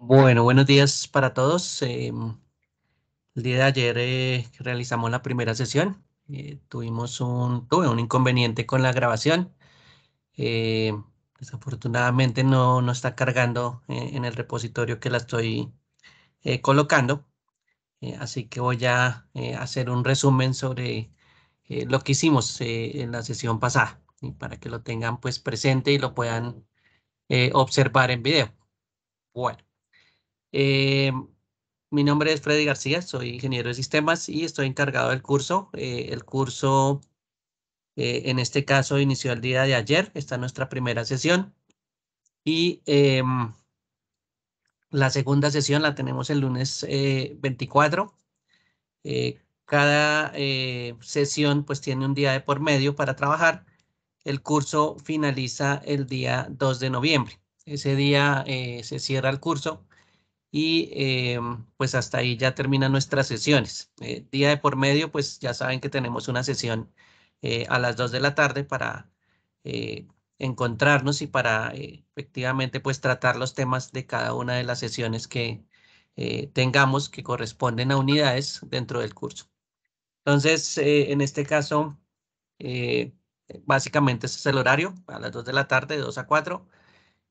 Bueno, buenos días para todos. Em, el día de ayer eh, realizamos la primera sesión. Eh, tuvimos un, tuve un inconveniente con la grabación. Eh, desafortunadamente no, no está cargando en el repositorio que la estoy colocando. así que voy a hacer un resumen sobre lo que hicimos en la sesión pasada para que lo tengan pues presente y lo puedan observar en video. Bueno. Eh, mi nombre es Freddy García, soy ingeniero de sistemas y estoy encargado del curso. Eh, el curso, eh, en este caso, inició el día de ayer, está nuestra primera sesión. Y em, la segunda sesión la tenemos el lunes 24. Eh, cada sesión pues tiene un día de por medio para trabajar. El curso finaliza el día 2 de noviembre. Ese día se cierra el curso y em, pues hasta ahí ya terminan nuestras sesiones. Eh, día de por medio, pues ya saben que tenemos una sesión eh, a las 2 de la tarde para eh, encontrarnos y para efectivamente pues tratar los temas de cada una de las sesiones que tengamos que corresponden a unidades dentro del curso. Entonces, en este caso, básicamente ese es el horario, a las 2 de la tarde, 2 a 4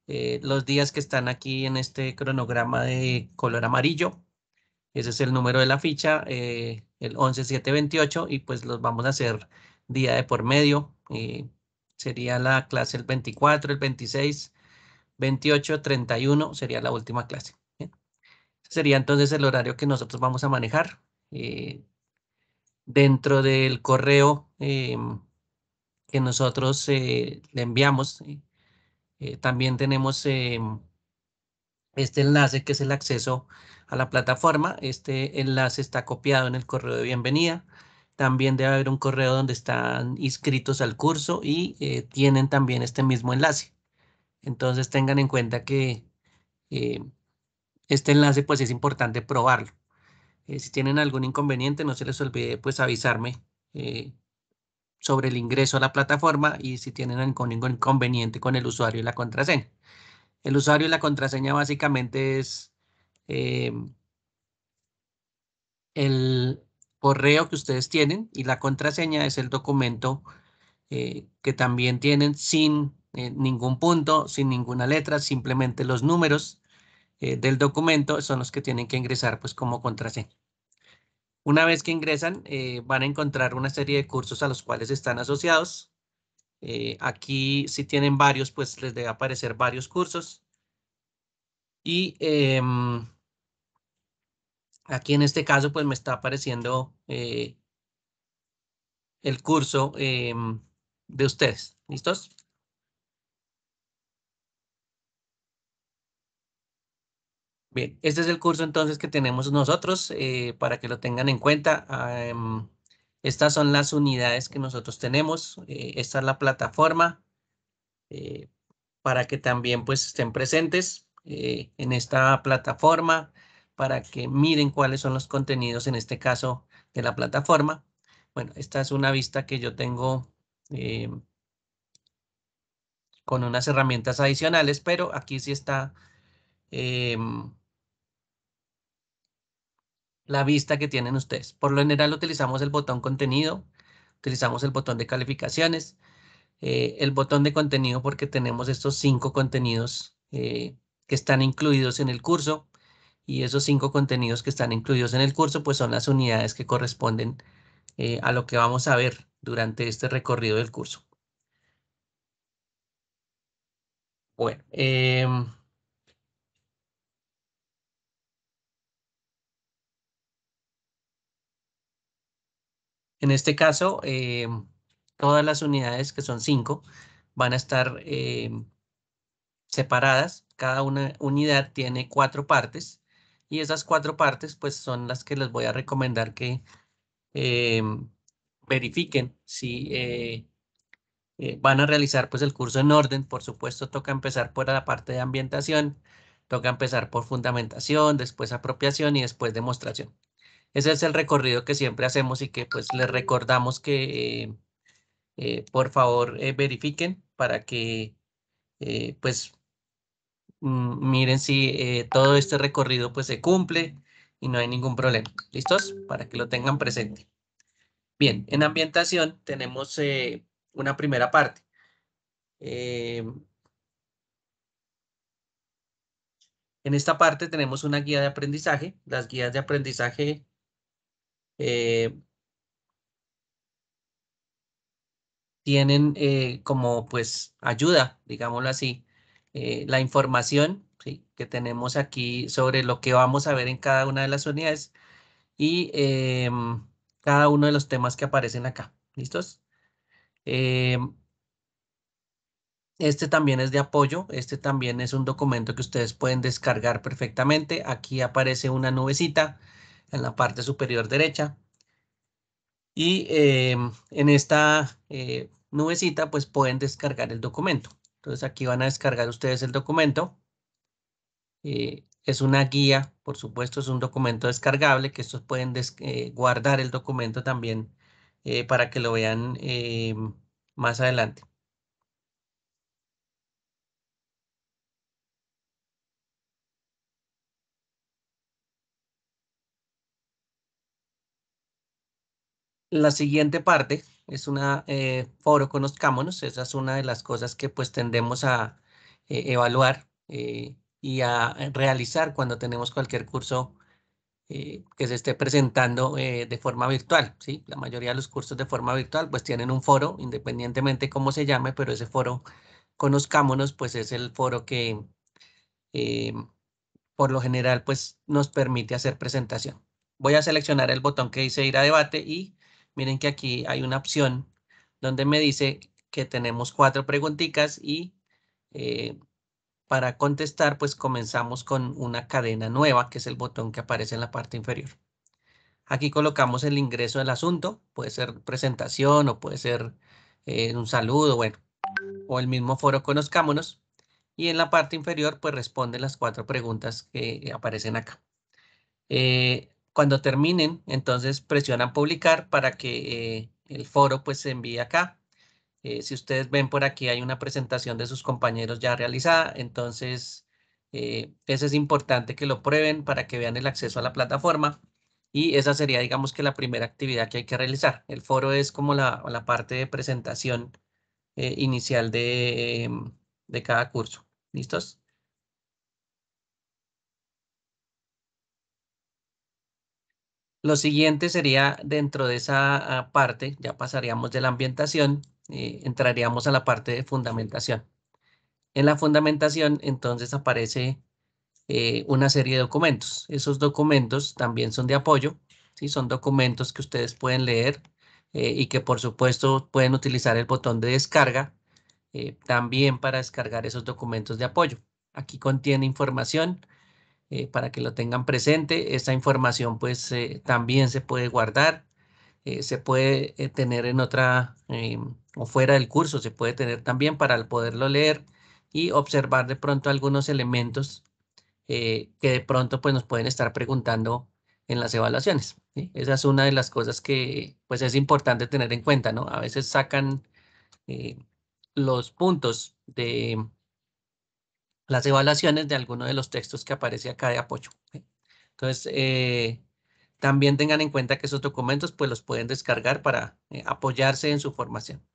eh, los días que están aquí en este cronograma de color amarillo. Ese es el número de la ficha, eh, el 11728, y pues los vamos a hacer día de por medio. Eh, sería la clase el 24, el 26, 28, 31, sería la última clase. Sería entonces el horario que nosotros vamos a manejar. dentro del correo que nosotros le enviamos, eh, también tenemos eh, este enlace que es el acceso a la plataforma. Este enlace está copiado en el correo de bienvenida. También debe haber un correo donde están inscritos al curso y eh, tienen también este mismo enlace. Entonces tengan en cuenta que este enlace pues es importante probarlo. si tienen algún inconveniente no se les olvide pues avisarme sobre el ingreso a la plataforma y si tienen ningún inconveniente con el usuario y la contraseña. El usuario y la contraseña básicamente es em, el correo que ustedes tienen y la contraseña es el documento eh, que también tienen sin eh, ningún punto, sin ninguna letra, simplemente los números eh, del documento son los que tienen que ingresar pues como contraseña. Una vez que ingresan, eh, van a encontrar una serie de cursos a los cuales están asociados. Eh, aquí, si tienen varios, pues les debe aparecer varios cursos. Y em, aquí en este caso, pues me está apareciendo eh, el curso em, de ustedes. ¿Listos? Bien, este es el curso entonces que tenemos nosotros eh, para que lo tengan en cuenta. Ah, em, estas son las unidades que nosotros tenemos. Eh, esta es la plataforma eh, para que también pues estén presentes en esta plataforma para que miren cuáles son los contenidos en este caso de la plataforma. Bueno, esta es una vista que yo tengo con unas herramientas adicionales, pero aquí sí está Em, la vista que tienen ustedes. Por lo general utilizamos el botón contenido, utilizamos el botón de calificaciones, eh, el botón de contenido porque tenemos estos cinco contenidos eh, que están incluidos en el curso y esos cinco contenidos que están incluidos en el curso pues son las unidades que corresponden eh, a lo que vamos a ver durante este recorrido del curso. Bueno, em, En este caso, eh, todas las unidades, que son cinco, van a estar eh, separadas. Cada una unidad tiene cuatro partes y esas cuatro partes pues son las que les voy a recomendar que eh, verifiquen si van a realizar pues el curso en orden. Por supuesto toca empezar por la parte de ambientación, toca empezar por fundamentación, después apropiación y después demostración. Ese es el recorrido que siempre hacemos y que pues les recordamos que eh, eh, por favor eh, verifiquen para que pues mm, miren si todo este recorrido pues se cumple y no hay ningún problema. ¿Listos? Para que lo tengan presente. Bien, en ambientación tenemos una primera parte. en esta parte tenemos una guía de aprendizaje. Las guías de aprendizaje eh, tienen eh, como pues ayuda, digámoslo así, eh, la información que tenemos aquí sobre lo que vamos a ver en cada una de las unidades y cada uno de los temas que aparecen acá. ¿Listos? este también es de apoyo, este también es un documento que ustedes pueden descargar perfectamente. Aquí aparece una nubecita en la parte superior derecha. Y eh, en esta eh, nubecita, pues pueden descargar el documento. Entonces aquí van a descargar ustedes el documento. Eh, es una guía, por supuesto, es un documento descargable que estos pueden guardar el documento también para que lo vean más adelante. La siguiente parte es una eh, foro conozcámonos, esa es una de las cosas que pues tendemos a eh, evaluar eh, y a realizar cuando tenemos cualquier curso que se esté presentando de forma virtual. ¿sí? La mayoría de los cursos de forma virtual pues tienen un foro, independientemente cómo se llame, pero ese foro conozcámonos pues es el foro que por lo general pues nos permite hacer presentación. Voy a seleccionar el botón que dice ir a debate y Miren que aquí hay una opción donde me dice que tenemos cuatro preguntitas y eh, para contestar pues comenzamos con una cadena nueva que es el botón que aparece en la parte inferior. Aquí colocamos el ingreso del asunto, puede ser presentación o puede ser eh, un saludo, bueno, o el mismo foro conozcámonos. Y en la parte inferior pues responde las cuatro preguntas que aparecen acá. Eh, cuando terminen, entonces presionan publicar para que eh, el foro pues se envíe acá. Eh, si ustedes ven por aquí hay una presentación de sus compañeros ya realizada, entonces eh, eso es importante que lo prueben para que vean el acceso a la plataforma. Y esa sería, digamos, que la primera actividad que hay que realizar. El foro es como la, parte de presentación inicial em, de cada curso. ¿Listos? Lo siguiente sería dentro de esa ah, parte, ya pasaríamos de la ambientación, eh, entraríamos a la parte de fundamentación. En la fundamentación entonces aparece eh, una serie de documentos. Esos documentos también son de apoyo, ¿sí? son documentos que ustedes pueden leer eh, y que por supuesto pueden utilizar el botón de descarga también para descargar esos documentos de apoyo. Aquí contiene información eh, para que lo tengan presente. Esta información pues eh, también se puede guardar, eh, se puede tener en otra o fuera del curso, se puede tener también para poderlo leer y observar de pronto algunos elementos que de pronto pues nos pueden estar preguntando en las evaluaciones. Esa es una de las cosas que pues es importante tener en cuenta, ¿no? A veces sacan los puntos de las evaluaciones de alguno de los textos que aparece acá de apoyo. Entonces, eh, también tengan en cuenta que esos documentos pues los pueden descargar para eh, apoyarse en su formación.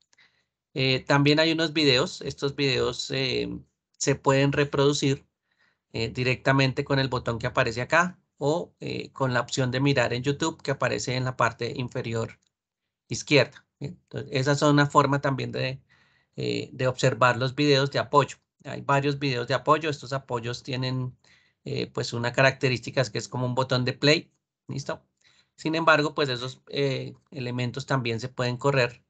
Eh, también hay unos videos, estos videos se pueden reproducir directamente con el botón que aparece acá o con la opción de mirar en YouTube que aparece en la parte inferior izquierda. Entonces, esa es una forma también de, de observar los videos de apoyo. Hay varios videos de apoyo. Estos apoyos tienen eh, pues una característica que es como un botón de play. ¿Listo? Sin embargo, pues esos eh, elementos también se pueden correr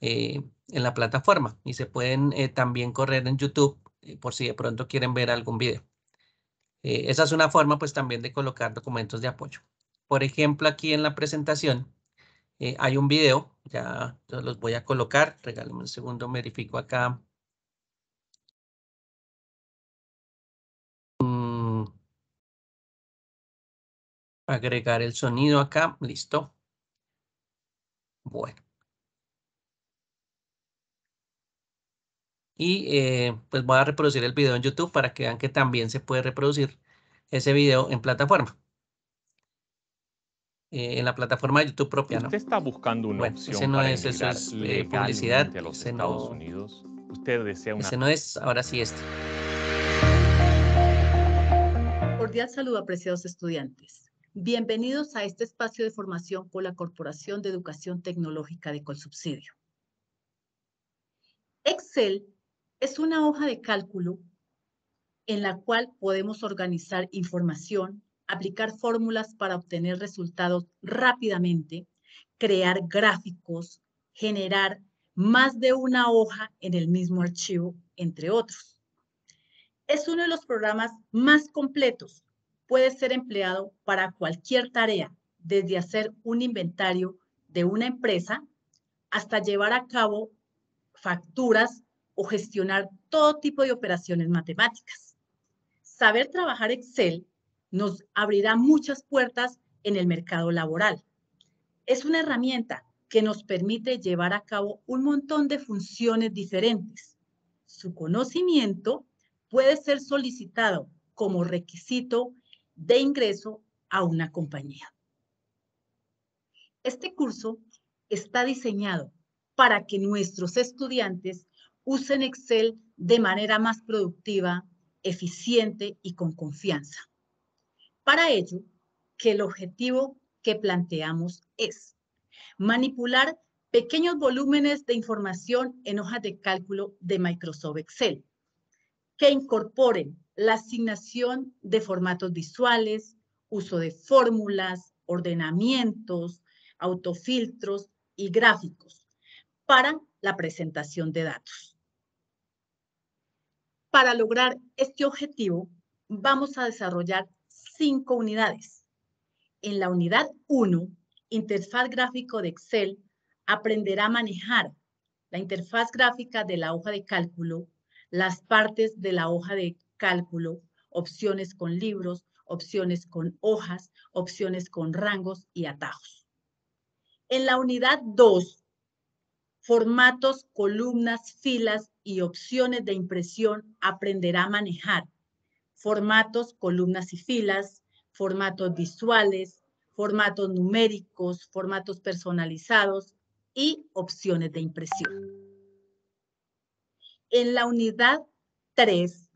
eh, en la plataforma y se pueden también correr en YouTube por si de pronto quieren ver algún video. esa es una forma pues también de colocar documentos de apoyo. Por ejemplo, aquí en la presentación hay un video, ya los voy a colocar, regálame un segundo, verifico acá agregar el sonido acá, listo. Bueno. Y eh, pues voy a reproducir el video en YouTube para que vean que también se puede reproducir ese video en plataforma. Eh, en la plataforma de YouTube propia, ¿no? Usted está buscando una opción ese no para es, eh, publicidad. A los ese Estados Unidos. Usted desea una... Ese no es, ahora sí este. Cordial saludo, apreciados estudiantes. Bienvenidos a este espacio de formación con la Corporación de Educación Tecnológica de Colsubsidio. Excel es una hoja de cálculo en la cual podemos organizar información, aplicar fórmulas para obtener resultados rápidamente, crear gráficos, generar más de una hoja en el mismo archivo, entre otros. Es uno de los programas más completos puede ser empleado para cualquier tarea, desde hacer un inventario de una empresa hasta llevar a cabo facturas o gestionar todo tipo de operaciones matemáticas. Saber trabajar Excel nos abrirá muchas puertas en el mercado laboral. Es una herramienta que nos permite llevar a cabo un montón de funciones diferentes. Su conocimiento puede ser solicitado como requisito de ingreso a una compañía. Este curso está diseñado para que nuestros estudiantes usen Excel de manera más productiva, eficiente y con confianza. Para ello, que el objetivo que planteamos es manipular pequeños volúmenes de información en hojas de cálculo de Microsoft Excel que incorporen la asignación de formatos visuales, uso de fórmulas, ordenamientos, autofiltros y gráficos para la presentación de datos. Para lograr este objetivo, vamos a desarrollar cinco unidades. En la unidad 1, interfaz gráfico de Excel, aprenderá a manejar la interfaz gráfica de la hoja de cálculo, las partes de la hoja de cálculo, opciones con libros, opciones con hojas, opciones con rangos y atajos. En la unidad 2, formatos, columnas, filas y opciones de impresión aprenderá a manejar. Formatos, columnas y filas, formatos visuales, formatos numéricos, formatos personalizados y opciones de impresión. En la unidad 3,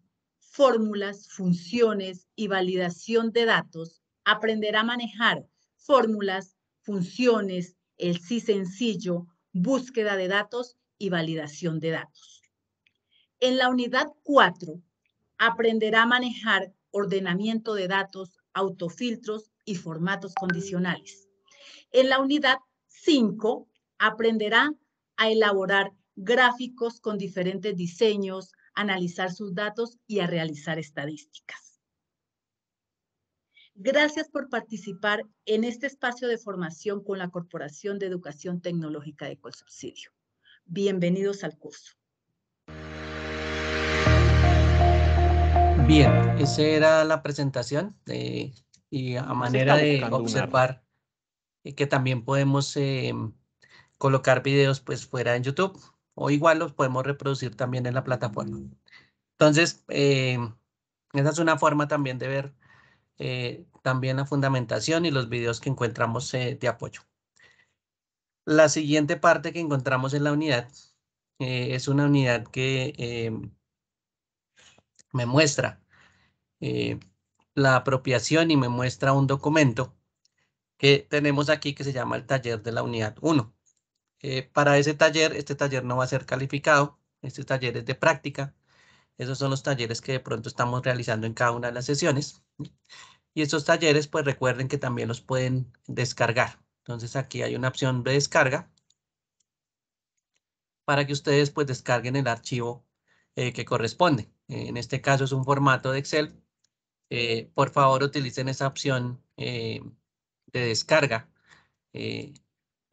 fórmulas, funciones y validación de datos, aprenderá a manejar fórmulas, funciones, el sí sencillo, búsqueda de datos y validación de datos. En la unidad 4, aprenderá a manejar ordenamiento de datos, autofiltros y formatos condicionales. En la unidad 5, aprenderá a elaborar gráficos con diferentes diseños, analizar sus datos y a realizar estadísticas. Gracias por participar en este espacio de formación con la Corporación de Educación Tecnológica de Colsubsidio. Bienvenidos al curso. Bien, esa era la presentación eh, y a manera de observar eh, que también podemos em, colocar videos pues fuera en YouTube o igual los podemos reproducir también en la plataforma. Mm. Entonces, eh, esa es una forma también de ver eh, también la fundamentación y los videos que encontramos eh, de apoyo. La siguiente parte que encontramos en la unidad es una unidad que me muestra la apropiación y me muestra un documento que tenemos aquí que se llama el taller de la unidad 1. Eh, para ese taller, este taller no va a ser calificado, este taller es de práctica. Esos son los talleres que de pronto estamos realizando en cada una de las sesiones. Y estos talleres, pues recuerden que también los pueden descargar. Entonces aquí hay una opción de descarga para que ustedes pues descarguen el archivo eh, que corresponde. en este caso es un formato de Excel. Eh, por favor utilicen esa opción de descarga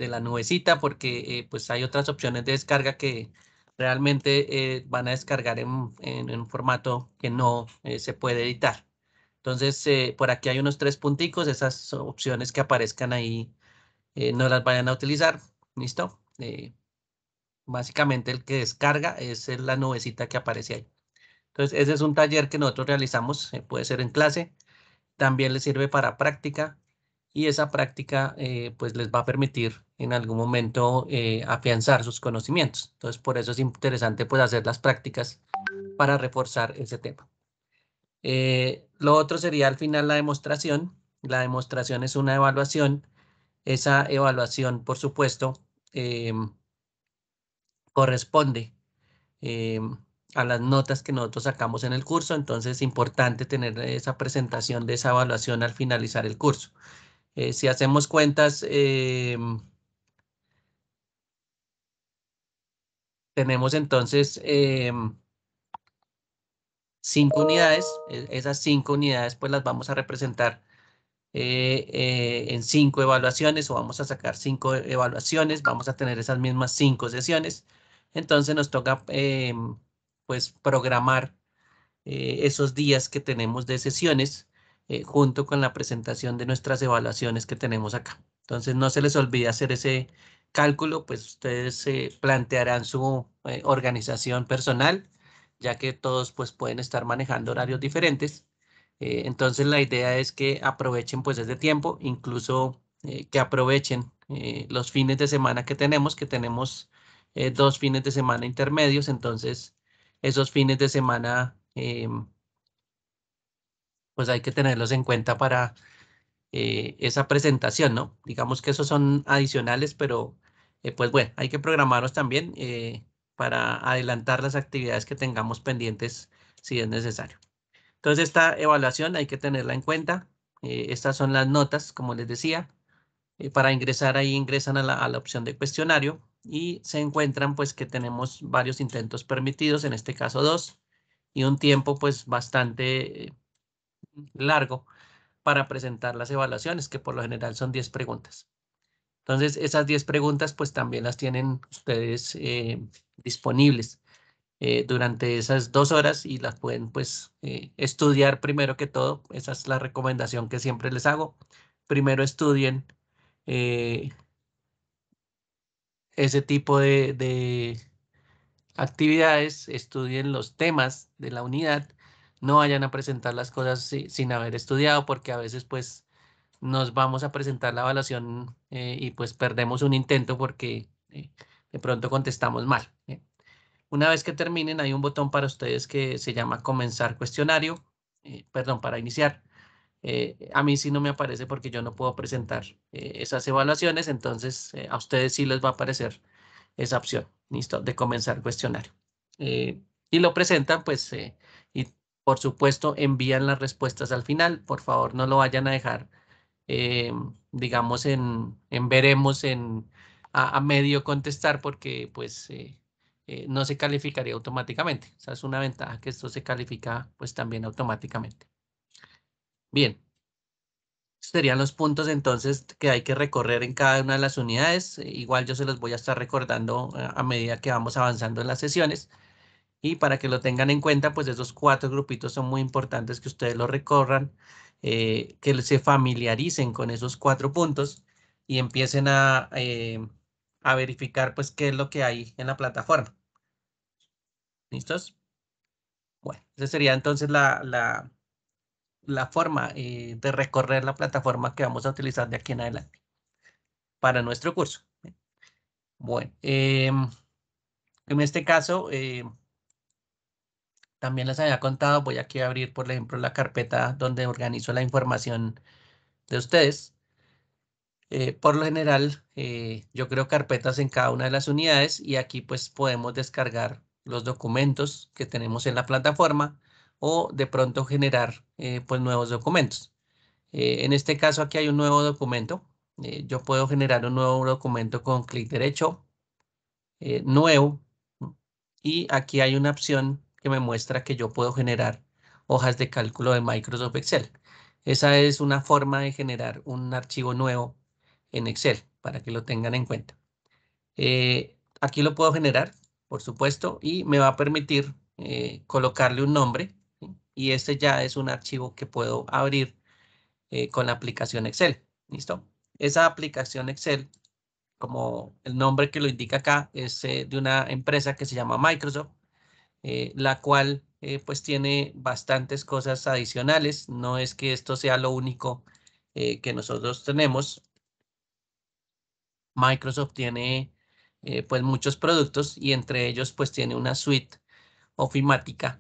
de la nubecita, porque eh, pues hay otras opciones de descarga que realmente eh, van a descargar en, un formato que no eh, se puede editar. Entonces, por aquí hay unos tres punticos, esas opciones que aparezcan ahí no las vayan a utilizar, ¿listo? básicamente el que descarga es la nubecita que aparece ahí. Entonces, ese es un taller que nosotros realizamos, puede ser en clase, también le sirve para práctica, y esa práctica eh, pues les va a permitir en algún momento eh, afianzar sus conocimientos. Entonces, por eso es interesante pues hacer las prácticas para reforzar ese tema. Eh, lo otro sería al final la demostración. La demostración es una evaluación. Esa evaluación, por supuesto, corresponde a las notas que nosotros sacamos en el curso, entonces es importante tener esa presentación de esa evaluación al finalizar el curso. Eh, si hacemos cuentas, eh, tenemos entonces eh, cinco unidades. E-, esas cinco unidades pues las vamos a representar en cinco evaluaciones o vamos a sacar cinco evaluaciones. Vamos a tener esas mismas cinco sesiones. Entonces nos toca pues programar esos días que tenemos de sesiones eh, junto con la presentación de nuestras evaluaciones que tenemos acá. Entonces no se les olvide hacer ese cálculo, pues ustedes plantearán su eh, organización personal, ya que todos pues pueden estar manejando horarios diferentes. Eh, entonces la idea es que aprovechen pues ese tiempo, incluso que aprovechen los fines de semana que tenemos, que tenemos dos fines de semana intermedios, entonces esos fines de semana em, pues hay que tenerlos en cuenta para eh, esa presentación, ¿no? Digamos que esos son adicionales, pero eh, pues bueno, hay que programarlos también eh, para adelantar las actividades que tengamos pendientes si es necesario. Entonces esta evaluación hay que tenerla en cuenta. estas son las notas, como les decía. para ingresar ahí ingresan a la, a la opción de cuestionario y se encuentran pues que tenemos varios intentos permitidos, en este caso dos, y un tiempo pues bastante largo para presentar las evaluaciones, que por lo general son 10 preguntas. Entonces, esas 10 preguntas pues también las tienen ustedes eh, disponibles eh, durante esas dos horas y las pueden pues eh, estudiar primero que todo. Esa es la recomendación que siempre les hago. Primero estudien ese tipo de actividades, estudien los temas de la unidad no vayan a presentar las cosas sin haber estudiado, porque a veces pues nos vamos a presentar la evaluación eh, y pues perdemos un intento porque eh, de pronto contestamos mal. ¿eh? Una vez que terminen, hay un botón para ustedes que se llama comenzar cuestionario, perdón, para iniciar. a mí sí no me aparece porque yo no puedo presentar esas evaluaciones, entonces a ustedes sí les va a aparecer esa opción, listo, de comenzar cuestionario. y lo presentan, pues por supuesto, envían las respuestas al final. Por favor, no lo vayan a dejar, eh, digamos, en, veremos en, a, medio contestar porque pues eh, eh, no se calificaría automáticamente. es una ventaja que esto se califica pues también automáticamente. Bien. Serían los puntos entonces que hay que recorrer en cada una de las unidades. Igual yo se los voy a estar recordando a medida que vamos avanzando en las sesiones. Y para que lo tengan en cuenta, pues esos cuatro grupitos son muy importantes que ustedes lo recorran, eh, que se familiaricen con esos cuatro puntos y empiecen eh, a, verificar pues qué es lo que hay en la plataforma. ¿Listos? Bueno, esa sería entonces la, la, forma eh, de recorrer la plataforma que vamos a utilizar de aquí en adelante para nuestro curso. Bueno, em, en este caso em, también les había contado, voy aquí a abrir, por ejemplo, la carpeta donde organizo la información de ustedes. Eh, por lo general, eh, yo creo carpetas en cada una de las unidades y aquí pues podemos descargar los documentos que tenemos en la plataforma o de pronto generar eh, pues nuevos documentos. en este caso aquí hay un nuevo documento. yo puedo generar un nuevo documento con clic derecho, nuevo, y aquí hay una opción que me muestra que yo puedo generar hojas de cálculo de Microsoft Excel. Esa es una forma de generar un archivo nuevo en Excel, para que lo tengan en cuenta. Eh, aquí lo puedo generar, por supuesto, y me va a permitir eh, colocarle un nombre. Y este ya es un archivo que puedo abrir eh, con la aplicación Excel. ¿Listo? Esa aplicación Excel, como el nombre que lo indica acá, es de una empresa que se llama Microsoft. Eh, la cual eh, pues tiene bastantes cosas adicionales. No es que esto sea lo único eh, que nosotros tenemos. Microsoft tiene pues muchos productos y entre ellos pues tiene una suite ofimática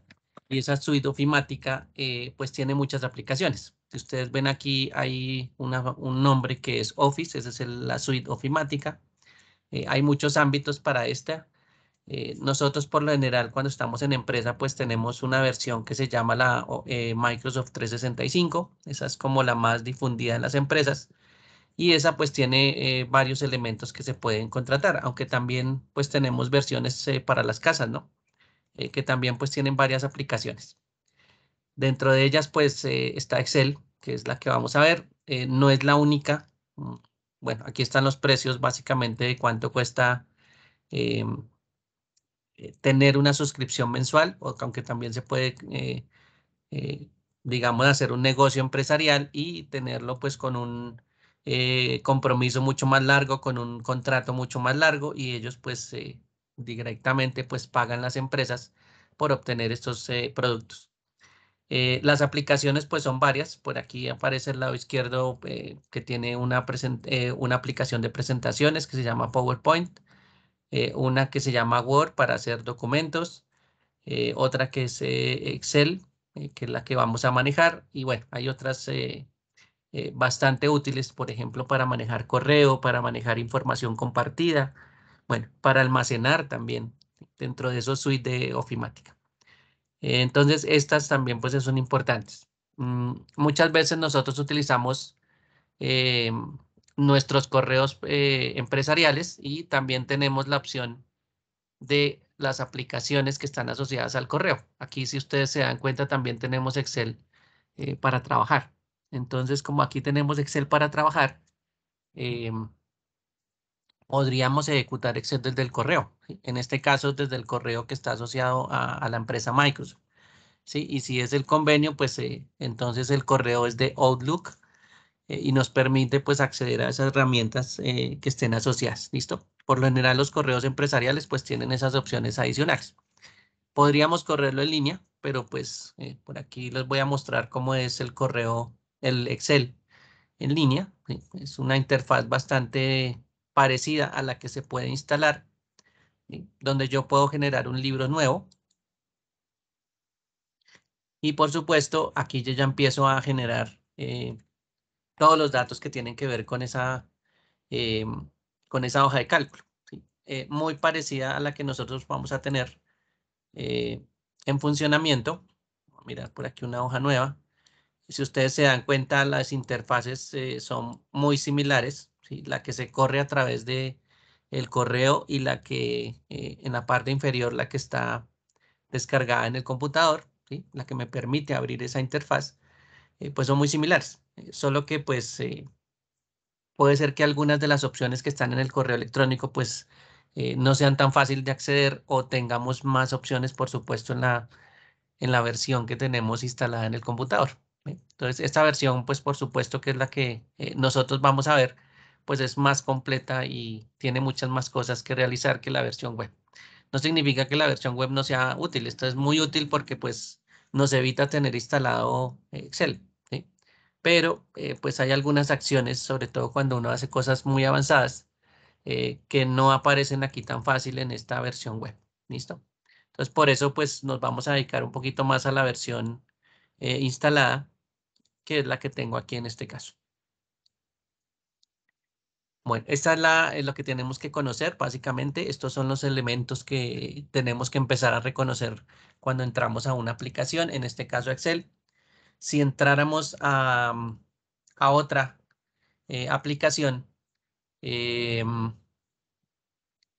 y esa suite ofimática pues tiene muchas aplicaciones. Si ustedes ven aquí hay un nombre que es Office, esa es la suite ofimática. hay muchos ámbitos para esta, eh, nosotros por lo general cuando estamos en empresa pues tenemos una versión que se llama la eh, Microsoft 365, esa es como la más difundida en las empresas y esa pues tiene eh, varios elementos que se pueden contratar, aunque también pues tenemos versiones para las casas, ¿no? que también pues tienen varias aplicaciones. Dentro de ellas pues está Excel, que es la que vamos a ver, no es la única. Mm, bueno, aquí están los precios básicamente de cuánto cuesta em, eh, tener una suscripción mensual, aunque también se puede, eh, eh, digamos, hacer un negocio empresarial y tenerlo pues con un compromiso mucho más largo, con un contrato mucho más largo y ellos pues directamente pues pagan las empresas por obtener estos productos. las aplicaciones pues son varias. Por aquí aparece el lado izquierdo que tiene una aplicación de presentaciones que se llama PowerPoint. Eh, una que se llama Word para hacer documentos, eh, otra que es eh, Excel, que es la que vamos a manejar, y bueno, hay otras bastante útiles, por ejemplo, para manejar correo, para manejar información compartida, bueno, para almacenar también dentro de esos suites de ofimática. Entonces, estas también pues son importantes. Mm, muchas veces nosotros utilizamos nuestros correos eh, empresariales y también tenemos la opción de las aplicaciones que están asociadas al correo. Aquí, si ustedes se dan cuenta, también tenemos Excel eh, para trabajar. Entonces, como aquí tenemos Excel para trabajar, em, podríamos ejecutar Excel desde el correo. En este caso, desde el correo que está asociado a, la empresa Microsoft. ¿sí? Y si es el convenio, pues eh, entonces el correo es de Outlook eh, y nos permite pues acceder a esas herramientas eh, que estén asociadas, ¿listo? Por lo general los correos empresariales pues tienen esas opciones adicionales. Podríamos correrlo en línea, pero pues eh, por aquí les voy a mostrar cómo es el correo, el Excel en línea. Es una interfaz bastante parecida a la que se puede instalar, donde yo puedo generar un libro nuevo, y por supuesto, aquí yo ya empiezo a generar todos los datos que tienen que ver con esa, eh, con esa hoja de cálculo. Eh, muy parecida a la que nosotros vamos a tener eh, en funcionamiento. mirar por aquí una hoja nueva. Si ustedes se dan cuenta, las interfaces son muy similares. La que se corre a través de correo y la que en la parte inferior, la que está descargada en el computador, la que me permite abrir esa interfaz, pues son muy similares. Eh, solo que pues eh, puede ser que algunas de las opciones que están en el correo electrónico pues eh, no sean tan fácil de acceder o tengamos más opciones, por supuesto, en la, en la versión que tenemos instalada en el computador. Entonces, esta versión, pues por supuesto que es la que nosotros vamos a ver, pues es más completa y tiene muchas más cosas que realizar que la versión web. No significa que la versión web no sea útil, esto es muy útil porque pues nos evita tener instalado Excel pero eh, pues hay algunas acciones, sobre todo cuando uno hace cosas muy avanzadas, eh, que no aparecen aquí tan fácil en esta versión web. ¿Listo? Entonces, por eso pues nos vamos a dedicar un poquito más a la versión eh, instalada, que es la que tengo aquí en este caso. Bueno, esta es, la, es lo que tenemos que conocer. Básicamente, estos son los elementos que tenemos que empezar a reconocer cuando entramos a una aplicación, en este caso Excel si entráramos a, mm, otra eh, aplicación, eh, mm,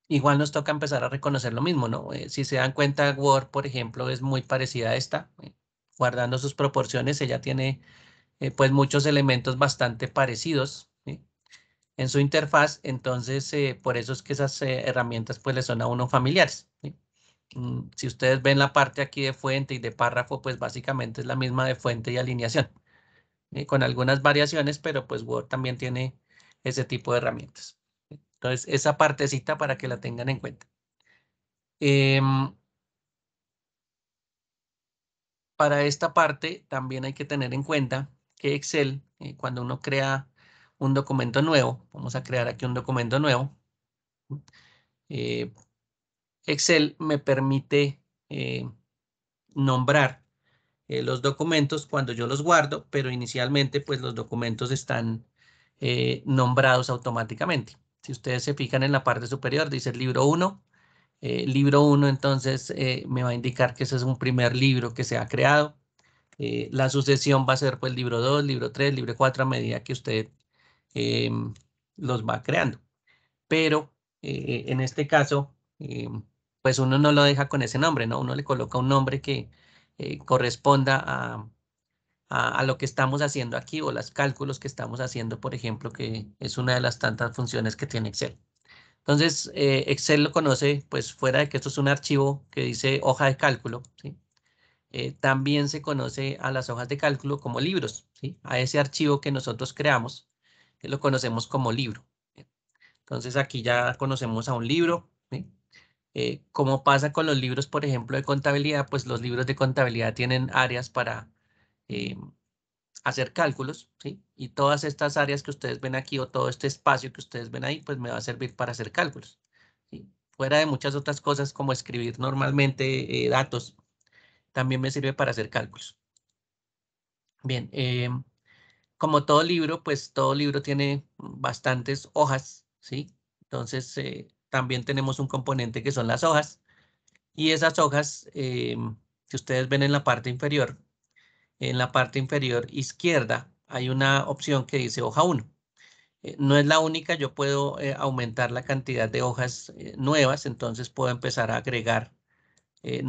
igual nos toca empezar a reconocer lo mismo, ¿no? Eh, si se dan cuenta, Word, por ejemplo, es muy parecida a esta, guardando sus proporciones, ella tiene pues muchos elementos bastante parecidos en su interfaz, entonces por eso es que esas herramientas pues le son a uno familiares. ¿sí? Mm, si ustedes ven la parte aquí de fuente y de párrafo, pues básicamente es la misma de fuente y alineación, con algunas variaciones, pero pues Word también tiene ese tipo de herramientas. Entonces, esa partecita para que la tengan en cuenta. Em, para esta parte también hay que tener en cuenta que Excel, eh, cuando uno crea un documento nuevo, vamos a crear aquí un documento nuevo, eh, Excel me permite eh, nombrar eh, los documentos cuando yo los guardo, pero inicialmente pues los documentos están eh, nombrados automáticamente. Si ustedes se fijan en la parte superior, dice libro 1. libro 1 entonces me va a indicar que ese es un primer libro que se ha creado. la sucesión va a ser pues libro 2, libro 3, libro 4 a medida que usted los va creando. Pero en este caso, pues uno no lo deja con ese nombre, ¿no? Uno le coloca un nombre que eh, corresponda a, lo que estamos haciendo aquí o los cálculos que estamos haciendo, por ejemplo, que es una de las tantas funciones que tiene Excel. Entonces, eh, Excel lo conoce, pues fuera de que esto es un archivo que dice hoja de cálculo, ¿sí? Eh, también se conoce a las hojas de cálculo como libros, ¿sí? A ese archivo que nosotros creamos, lo conocemos como libro. Entonces, aquí ya conocemos a un libro, eh, como pasa con los libros, por ejemplo, de contabilidad, pues los libros de contabilidad tienen áreas para eh, hacer cálculos, ¿sí? Y todas estas áreas que ustedes ven aquí o todo este espacio que ustedes ven ahí, pues me va a servir para hacer cálculos. Fuera de muchas otras cosas como escribir normalmente eh, datos, también me sirve para hacer cálculos. Bien, como todo libro, pues todo libro tiene bastantes hojas, ¿sí? Entonces, también tenemos un componente que son las hojas. Y esas hojas eh, que ustedes ven en la parte inferior, en la parte inferior izquierda hay una opción que dice hoja 1. Eh, no es la única, yo puedo eh, aumentar la cantidad de hojas nuevas, entonces puedo empezar a agregar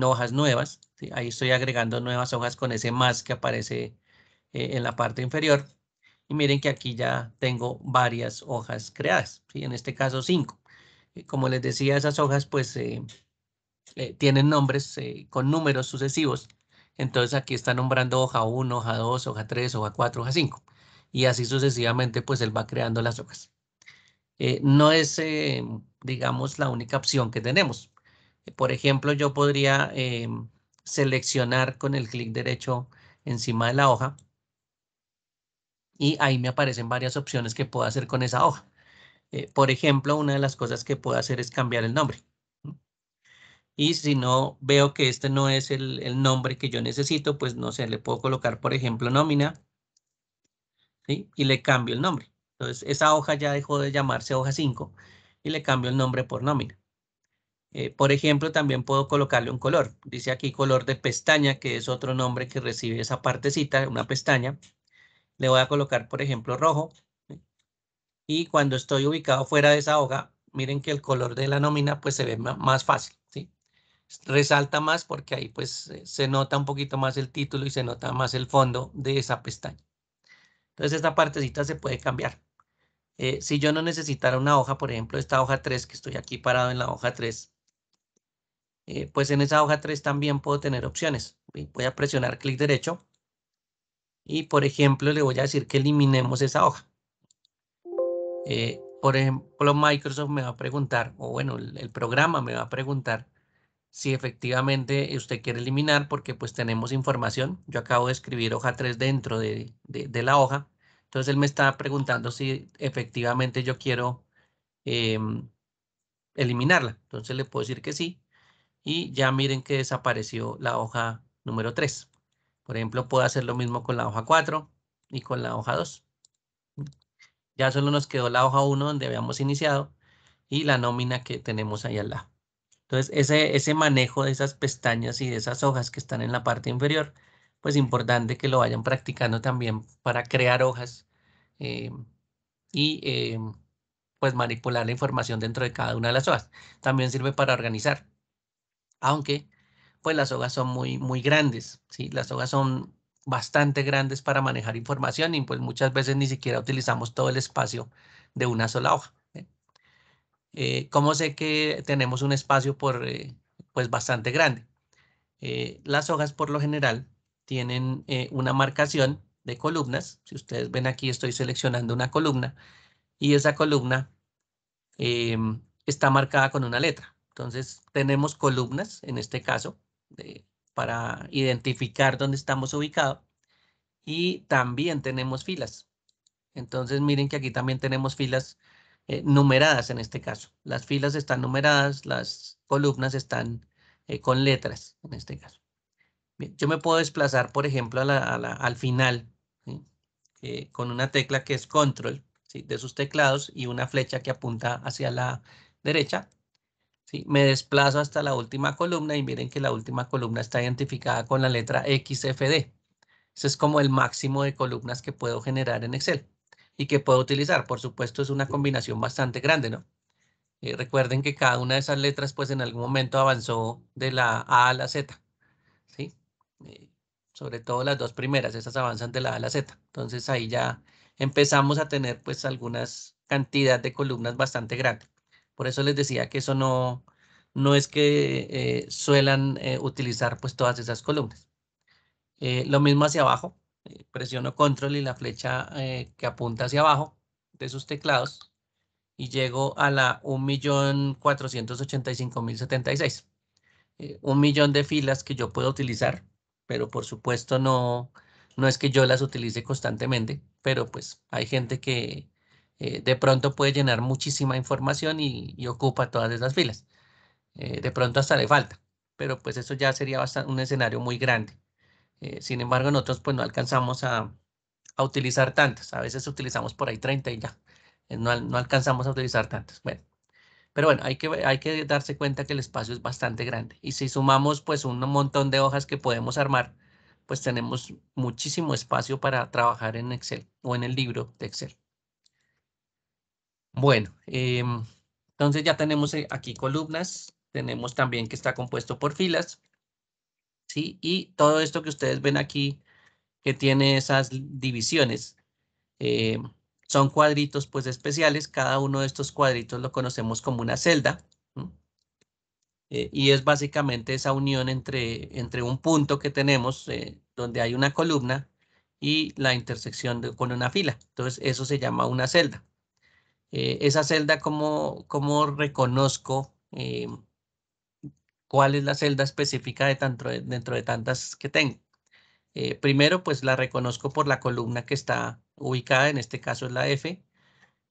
hojas nuevas. Ahí estoy agregando nuevas hojas con ese más que aparece en la parte inferior. Y miren que aquí ya tengo varias hojas creadas, ¿sí? en este caso 5. Eh, como les decía, esas hojas pues eh, eh, tienen nombres con números sucesivos. Entonces aquí está nombrando hoja 1, hoja 2, hoja 3, hoja 4, hoja 5. Y así sucesivamente pues él va creando las hojas. no es, digamos, la única opción que tenemos. Por ejemplo, yo podría seleccionar con el clic derecho encima de la hoja y ahí me aparecen varias opciones que puedo hacer con esa hoja. Eh, por ejemplo, una de las cosas que puedo hacer es cambiar el nombre. Y si no veo que este no es el, nombre que yo necesito, pues no sé, le puedo colocar, por ejemplo, nómina. ¿sí? Y le cambio el nombre. Entonces, esa hoja ya dejó de llamarse hoja 5 y le cambio el nombre por nómina. Eh, por ejemplo, también puedo colocarle un color. Dice aquí color de pestaña, que es otro nombre que recibe esa partecita, una pestaña. Le voy a colocar, por ejemplo, rojo y cuando estoy ubicado fuera de esa hoja, miren que el color de la nómina pues se ve más fácil, Resalta más porque ahí pues eh, se nota un poquito más el título y se nota más el fondo de esa pestaña. Entonces esta partecita se puede cambiar. Eh, si yo no necesitara una hoja, por ejemplo, esta hoja 3 que estoy aquí parado en la hoja 3, eh, pues en esa hoja 3 también puedo tener opciones. Voy a presionar clic derecho y por ejemplo le voy a decir que eliminemos esa hoja. Eh, por ejemplo, Microsoft me va a preguntar, o bueno, el, programa me va a preguntar si efectivamente usted quiere eliminar porque pues tenemos información. Yo acabo de escribir hoja 3 dentro de, la hoja. Entonces él me está preguntando si efectivamente yo quiero em, eliminarla. Entonces le puedo decir que sí. Y ya miren que desapareció la hoja número 3. Por ejemplo, puedo hacer lo mismo con la hoja 4 y con la hoja 2. Ya solo nos quedó la hoja 1 donde habíamos iniciado y la nómina que tenemos ahí al lado. Entonces, ese, ese manejo de esas pestañas y de esas hojas que están en la parte inferior, pues importante que lo vayan practicando también para crear hojas eh, y eh, pues manipular la información dentro de cada una de las hojas. También sirve para organizar, aunque pues las hojas son muy, muy grandes, ¿sí? Las hojas son bastante grandes para manejar información y pues muchas veces ni siquiera utilizamos todo el espacio de una sola hoja. ¿eh? eh cómo sé que tenemos un espacio por, eh, pues bastante grande? Eh, las hojas por lo general tienen una marcación de columnas. Si ustedes ven aquí estoy seleccionando una columna y esa columna em, está marcada con una letra. Entonces tenemos columnas en este caso para identificar dónde estamos ubicados. Y también tenemos filas. Entonces miren que aquí también tenemos filas eh, numeradas en este caso. Las filas están numeradas, las columnas están eh, con letras en este caso. yo me puedo desplazar, por ejemplo, al final eh, con una tecla que es control de sus teclados y una flecha que apunta hacia la derecha me desplazo hasta la última columna y miren que la última columna está identificada con la letra XFD. Ese es como el máximo de columnas que puedo generar en Excel y que puedo utilizar. Por supuesto, es una combinación bastante grande, ¿no? Eh, recuerden que cada una de esas letras, pues en algún momento avanzó de la A a la Z, ¿sí? Eh, sobre todo las dos primeras, esas avanzan de la A a la Z. Entonces ahí ya empezamos a tener pues algunas cantidad de columnas bastante grandes. Por eso les decía que eso no, no es que eh, suelan eh, utilizar pues todas esas columnas. Eh, lo mismo hacia abajo, eh, presiono control y la flecha que apunta hacia abajo de sus teclados y llego a la 1.485.076. un millón de filas que yo puedo utilizar, pero por supuesto no, no es que yo las utilice constantemente, pero pues hay gente que, eh, de pronto puede llenar muchísima información y, ocupa todas esas filas. Eh, de pronto hasta le falta, pero pues eso ya sería un escenario muy grande. Eh, sin embargo, nosotros pues no alcanzamos a, utilizar tantas. A veces utilizamos por ahí 30 y ya. No, alcanzamos a utilizar tantas. Bueno, pero bueno, hay que, hay que darse cuenta que el espacio es bastante grande. Y si sumamos pues un montón de hojas que podemos armar, pues tenemos muchísimo espacio para trabajar en Excel o en el libro de Excel. Bueno, em, entonces ya tenemos eh, aquí columnas, tenemos también que está compuesto por filas, ¿sí? Y todo esto que ustedes ven aquí, que tiene esas divisiones, em, son cuadritos pues especiales, cada uno de estos cuadritos lo conocemos como una celda, eh, y es básicamente esa unión entre, entre un punto que tenemos eh, donde hay una columna y la intersección con una fila. Entonces eso se llama una celda. Eh, esa celda, ¿cómo, reconozco eh, cuál es la celda específica de dentro de tantas que tengo? Eh, primero, pues la reconozco por la columna que está ubicada, en este caso es la F,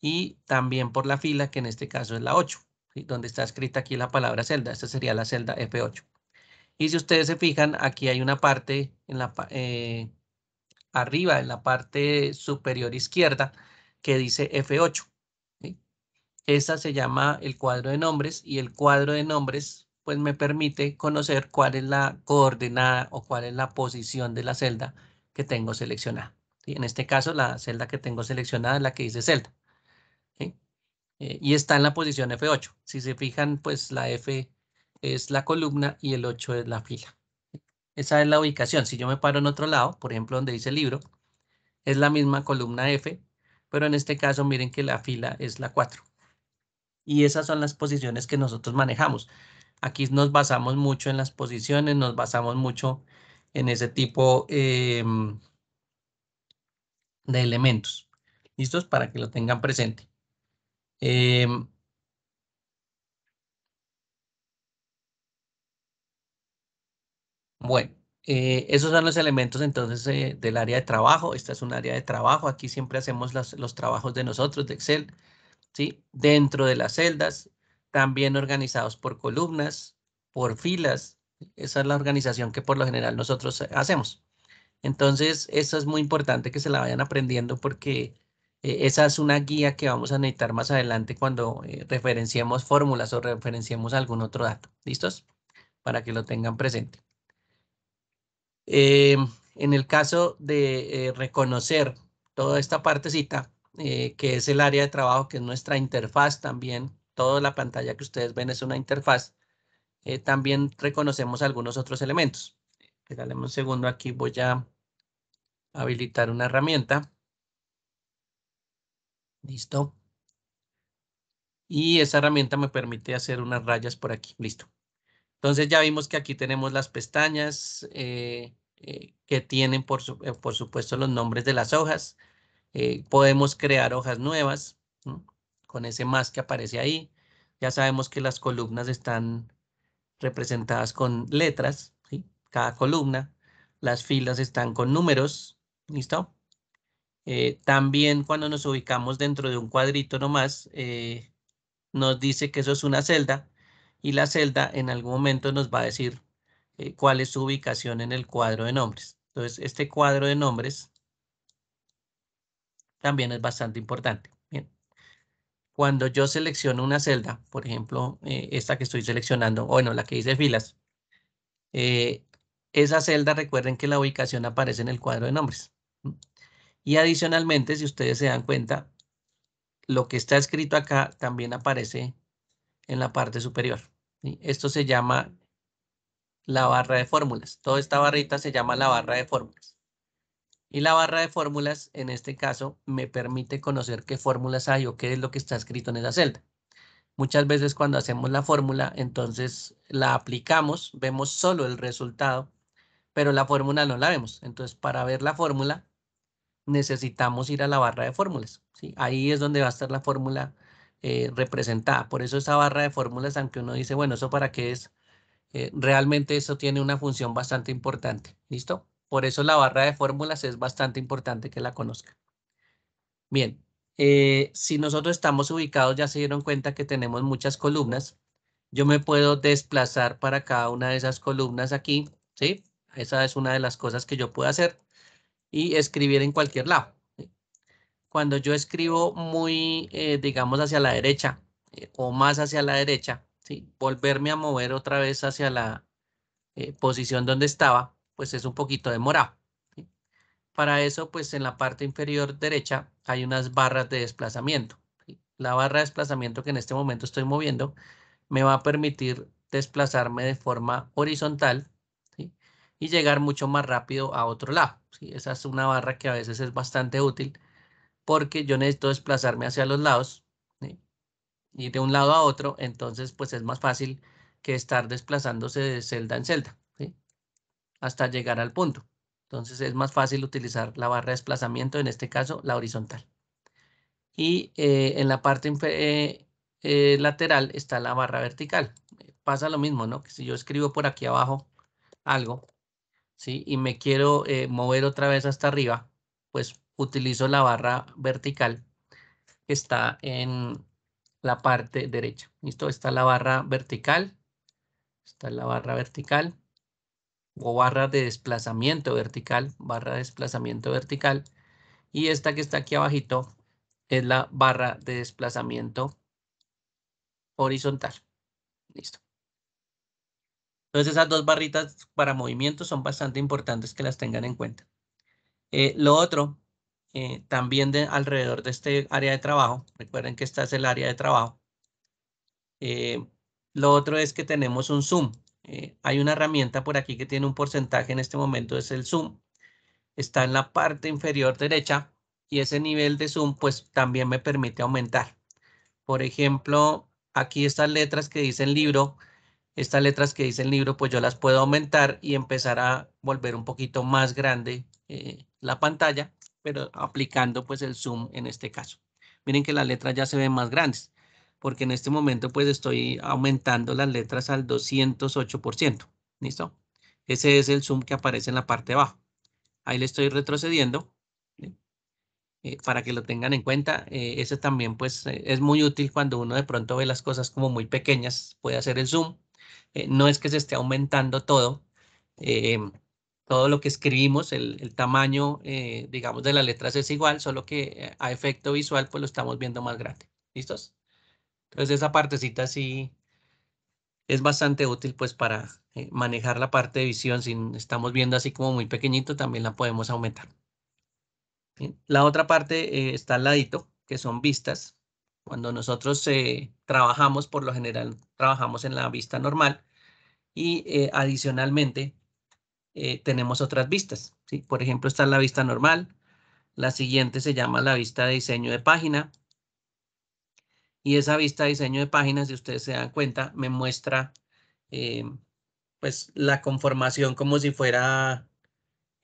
y también por la fila, que en este caso es la 8, donde está escrita aquí la palabra celda. Esta sería la celda F8. Y si ustedes se fijan, aquí hay una parte en la, arriba, en la parte superior izquierda, que dice F8. Esta se llama el cuadro de nombres y el cuadro de nombres pues me permite conocer cuál es la coordenada o cuál es la posición de la celda que tengo seleccionada. ¿Sí? En este caso, la celda que tengo seleccionada es la que dice celda. Eh, y está en la posición F8. Si se fijan, pues la F es la columna y el 8 es la fila. Esa es la ubicación. Si yo me paro en otro lado, por ejemplo, donde dice libro, es la misma columna F, pero en este caso miren que la fila es la 4 y esas son las posiciones que nosotros manejamos. Aquí nos basamos mucho en las posiciones, nos basamos mucho en ese tipo em, de elementos. ¿Listos? Para que lo tengan presente. Em, bueno, eh, esos son los elementos entonces eh, del área de trabajo. Esta es un área de trabajo. Aquí siempre hacemos los trabajos de nosotros, de Excel. Dentro de las celdas, también organizados por columnas, por filas. Esa es la organización que por lo general nosotros eh, hacemos. Entonces, eso es muy importante que se la vayan aprendiendo porque eh, esa es una guía que vamos a necesitar más adelante cuando eh, referenciemos fórmulas o referenciemos algún otro dato. ¿Listos? Para que lo tengan presente. Em, en el caso de reconocer toda esta partecita, eh, que es el área de trabajo, que es nuestra interfaz también. Toda la pantalla que ustedes ven es una interfaz. Eh, también reconocemos algunos otros elementos. Regáleme un segundo, aquí voy a habilitar una herramienta. Listo. Y esa herramienta me permite hacer unas rayas por aquí. Listo. Entonces ya vimos que aquí tenemos las pestañas eh, que tienen, por supuesto, los nombres de las hojas. Eh, podemos crear hojas nuevas con ese más que aparece ahí. Ya sabemos que las columnas están representadas con letras, cada columna. Las filas están con números, ¿listo? Eh, también cuando nos ubicamos dentro de un cuadrito nomás, eh, nos dice que eso es una celda y la celda en algún momento nos va a decir cuál es su ubicación en el cuadro de nombres. Entonces, este cuadro de nombres también es bastante importante. Cuando yo selecciono una celda, por ejemplo, eh, esta que estoy seleccionando, o bueno, la que dice filas, eh, esa celda, recuerden que la ubicación aparece en el cuadro de nombres. Y adicionalmente, si ustedes se dan cuenta, lo que está escrito acá también aparece en la parte superior. Esto se llama la barra de fórmulas. Toda esta barrita se llama la barra de fórmulas. Y la barra de fórmulas, en este caso, me permite conocer qué fórmulas hay o qué es lo que está escrito en esa celda. Muchas veces cuando hacemos la fórmula, entonces la aplicamos, vemos solo el resultado, pero la fórmula no la vemos. Entonces, para ver la fórmula, necesitamos ir a la barra de fórmulas. Ahí es donde va a estar la fórmula eh, representada. Por eso esa barra de fórmulas, aunque uno dice, bueno, ¿eso para qué es? Eh, realmente eso tiene una función bastante importante. ¿Listo? Por eso la barra de fórmulas es bastante importante que la conozca. Bien, eh, si nosotros estamos ubicados, ya se dieron cuenta que tenemos muchas columnas. Yo me puedo desplazar para cada una de esas columnas aquí, ¿sí? Esa es una de las cosas que yo puedo hacer y escribir en cualquier lado. Cuando yo escribo muy, eh, digamos, hacia la derecha eh, o más hacia la derecha, ¿sí? volverme a mover otra vez hacia la posición donde estaba, pues es un poquito demorado. Para eso, pues en la parte inferior derecha hay unas barras de desplazamiento. La barra de desplazamiento que en este momento estoy moviendo me va a permitir desplazarme de forma horizontal y llegar mucho más rápido a otro lado. Esa es una barra que a veces es bastante útil porque yo necesito desplazarme hacia los lados y de un lado a otro, entonces pues es más fácil que estar desplazándose de celda en celda hasta llegar al punto. Entonces es más fácil utilizar la barra de desplazamiento, en este caso la horizontal. Y eh, en la parte eh, eh, lateral está la barra vertical. Pasa lo mismo, ¿no? Que si yo escribo por aquí abajo algo, ¿sí? Y me quiero mover otra vez hasta arriba, pues utilizo la barra vertical que está en la parte derecha. ¿Listo? Está la barra vertical. Está la barra vertical o barra de desplazamiento vertical, barra de desplazamiento vertical, y esta que está aquí abajito es la barra de desplazamiento horizontal. Listo. Entonces esas dos barritas para movimiento son bastante importantes que las tengan en cuenta. Eh, lo otro, eh, también de alrededor de este área de trabajo, recuerden que esta es el área de trabajo. Eh, lo otro es que tenemos un zoom. Eh, hay una herramienta por aquí que tiene un porcentaje en este momento, es el zoom. Está en la parte inferior derecha y ese nivel de zoom pues también me permite aumentar. Por ejemplo, aquí estas letras que dicen libro, estas letras que dicen libro pues yo las puedo aumentar y empezar a volver un poquito más grande eh, la pantalla, pero aplicando pues el zoom en este caso. Miren que las letras ya se ven más grandes porque en este momento pues estoy aumentando las letras al 208%. ¿Listo? Ese es el zoom que aparece en la parte de abajo. Ahí le estoy retrocediendo. Eh, para que lo tengan en cuenta, eh, ese también pues eh, es muy útil cuando uno de pronto ve las cosas como muy pequeñas, puede hacer el zoom. no es que se esté aumentando todo, todo lo que escribimos, el tamaño, digamos, de las letras es igual, solo que a efecto visual pues lo estamos viendo más grande. ¿Listos? Entonces esa partecita sí es bastante útil pues para eh, manejar la parte de visión. Si estamos viendo así como muy pequeñito, también la podemos aumentar. La otra parte eh, está al ladito, que son vistas. Cuando nosotros eh, trabajamos, por lo general, trabajamos en la vista normal y adicionalmente tenemos otras vistas. Por ejemplo, está la vista normal. La siguiente se llama la vista de diseño de página. Y esa vista de diseño de páginas, si ustedes se dan cuenta, me muestra eh, pues la conformación como si fuera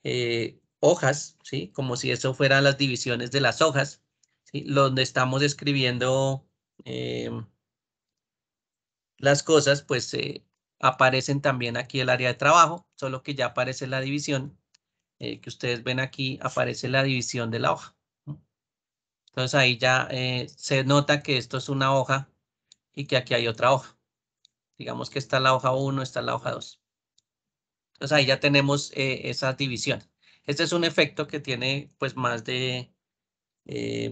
eh, hojas, ¿sí? Como si eso fuera las divisiones de las hojas, ¿sí? Donde estamos escribiendo eh, las cosas, pues aparecen también aquí el área de trabajo, solo que ya aparece la división, que ustedes ven aquí, aparece la división de la hoja. Entonces ahí ya eh, se nota que esto es una hoja y que aquí hay otra hoja. Digamos que está la hoja 1, está la hoja 2. Entonces ahí ya tenemos eh, esa división. Este es un efecto que tiene pues más de... Eh,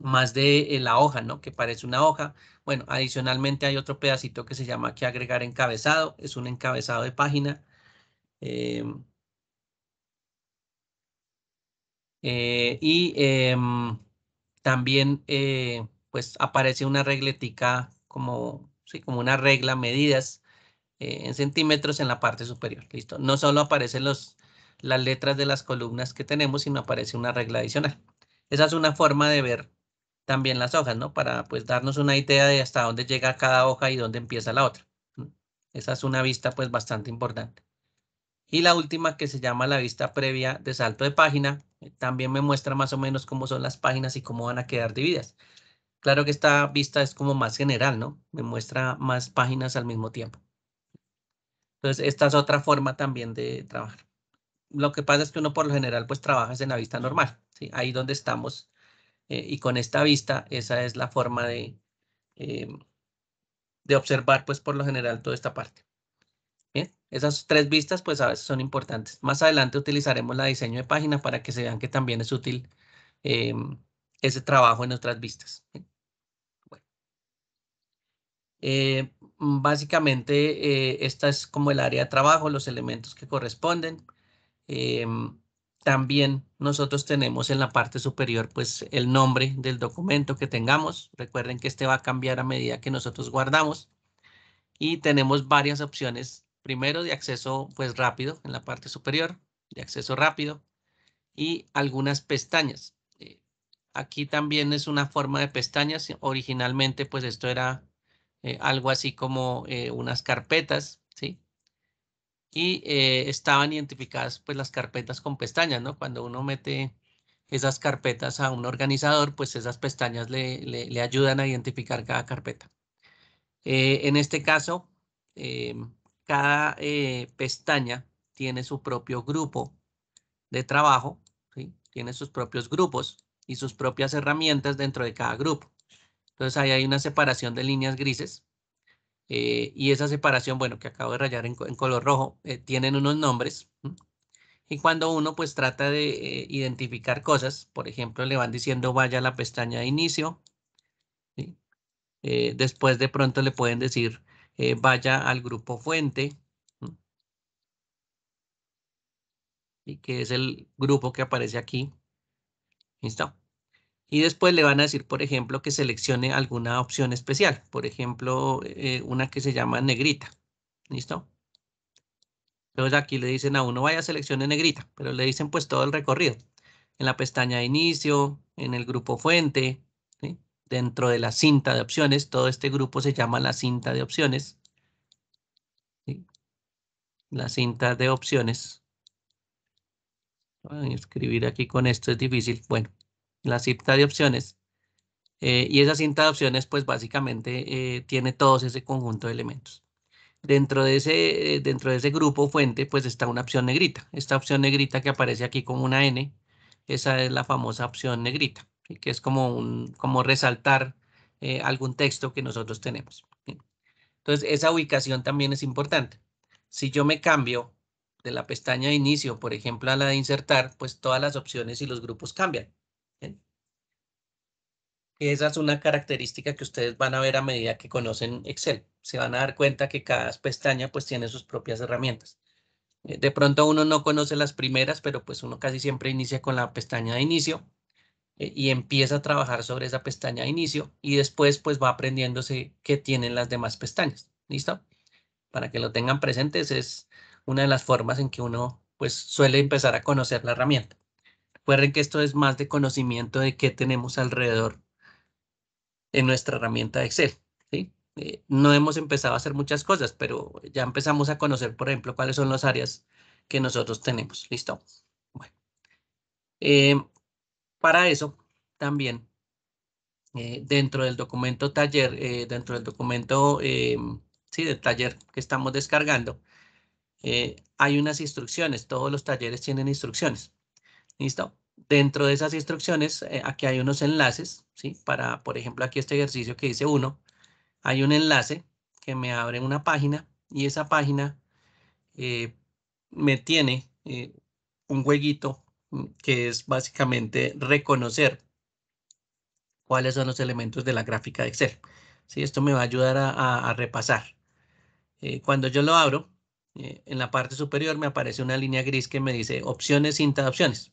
más de la hoja, ¿no? Que parece una hoja. Bueno, adicionalmente hay otro pedacito que se llama que agregar encabezado. Es un encabezado de página. Eh, y em, también eh, pues aparece una regletica como, sí, como una regla, medidas eh, en centímetros en la parte superior. Listo. No solo aparecen los, las letras de las columnas que tenemos, sino aparece una regla adicional. Esa es una forma de ver también las hojas, ¿no? Para pues darnos una idea de hasta dónde llega cada hoja y dónde empieza la otra. Esa es una vista pues bastante importante. Y la última que se llama la vista previa de salto de página, también me muestra más o menos cómo son las páginas y cómo van a quedar divididas. Claro que esta vista es como más general, ¿no? Me muestra más páginas al mismo tiempo. Entonces, esta es otra forma también de trabajar. Lo que pasa es que uno por lo general pues trabaja en la vista normal, ¿sí? ahí donde estamos. Eh, y con esta vista, esa es la forma de, eh, de observar pues por lo general toda esta parte. Esas tres vistas pues a veces son importantes. Más adelante utilizaremos la diseño de página para que se vean que también es útil eh, ese trabajo en otras vistas. Eh, básicamente eh, esta es como el área de trabajo, los elementos que corresponden. también nosotros tenemos en la parte superior pues el nombre del documento que tengamos. Recuerden que este va a cambiar a medida que nosotros guardamos. Y tenemos varias opciones primero de acceso pues rápido en la parte superior, de acceso rápido y algunas pestañas. Eh, aquí también es una forma de pestañas. Originalmente pues esto era eh, algo así como eh, unas carpetas, ¿sí? Y estaban identificadas pues las carpetas con pestañas, ¿no? Cuando uno mete esas carpetas a un organizador, pues esas pestañas le ayudan a identificar cada carpeta. en este caso, em, cada eh, pestaña tiene su propio grupo de trabajo, tiene sus propios grupos y sus propias herramientas dentro de cada grupo. Entonces ahí hay una separación de líneas grises eh, y esa separación, bueno, que acabo de rayar en, color rojo, eh, tienen unos nombres. Y cuando uno pues trata de identificar cosas, por ejemplo, le van diciendo vaya a la pestaña de inicio. después de pronto le pueden decir eh, vaya al grupo fuente, y que es el grupo que aparece aquí. ¿Listo? Y después le van a decir, por ejemplo, que seleccione alguna opción especial. Por ejemplo, eh, una que se llama negrita. ¿Listo? Entonces aquí le dicen a uno, vaya, seleccione negrita, pero le dicen pues todo el recorrido. En la pestaña de inicio, en el grupo fuente, dentro de la cinta de opciones. Todo este grupo se llama la cinta de opciones. La cinta de opciones. escribir aquí con esto es difícil. Bueno, la cinta de opciones. Eh, y esa cinta de opciones, pues básicamente eh, tiene todos ese conjunto de elementos. Dentro de, ese, eh, dentro de ese grupo fuente, pues está una opción negrita. Esta opción negrita que aparece aquí con una N, esa es la famosa opción negrita. Eh, que es como, como resaltar eh, algún texto que nosotros tenemos. Entonces, esa ubicación también es importante. Si yo me cambio de la pestaña de inicio, por ejemplo, a la de insertar, pues todas las opciones y los grupos cambian. Esa es una característica que ustedes van a ver a medida que conocen Excel. Se van a dar cuenta que cada pestaña pues tiene sus propias herramientas. Eh, de pronto uno no conoce las primeras, pero pues uno casi siempre inicia con la pestaña de inicio eh, y empieza a trabajar sobre esa pestaña de inicio y después pues va aprendiéndose qué tienen las demás pestañas. ¿Listo? Para que lo tengan presentes es una de las formas en que uno pues suele empezar a conocer la herramienta. Recuerden que esto es más de conocimiento de qué tenemos alrededor en nuestra herramienta de Excel. ¿sí? Eh, no hemos empezado a hacer muchas cosas, pero ya empezamos a conocer, por ejemplo, cuáles son las áreas que nosotros tenemos. ¿Listo? Bueno. Em, para eso, también, eh, dentro del documento taller, eh, dentro del documento, eh, sí, del taller que estamos descargando, hay unas instrucciones. Todos los talleres tienen instrucciones. ¿Listo? Dentro de esas instrucciones, aquí hay unos enlaces, ¿sí? Para, por ejemplo, aquí este ejercicio que dice 1, hay un enlace que me abre una página y esa página me tiene un jueguito Mm, que es básicamente reconocer cuáles son los elementos de la gráfica de Excel. Esto me va a ayudar a, repasar. Eh, cuando yo lo abro, eh, en la parte superior me aparece una línea gris que me dice opciones, cinta de opciones.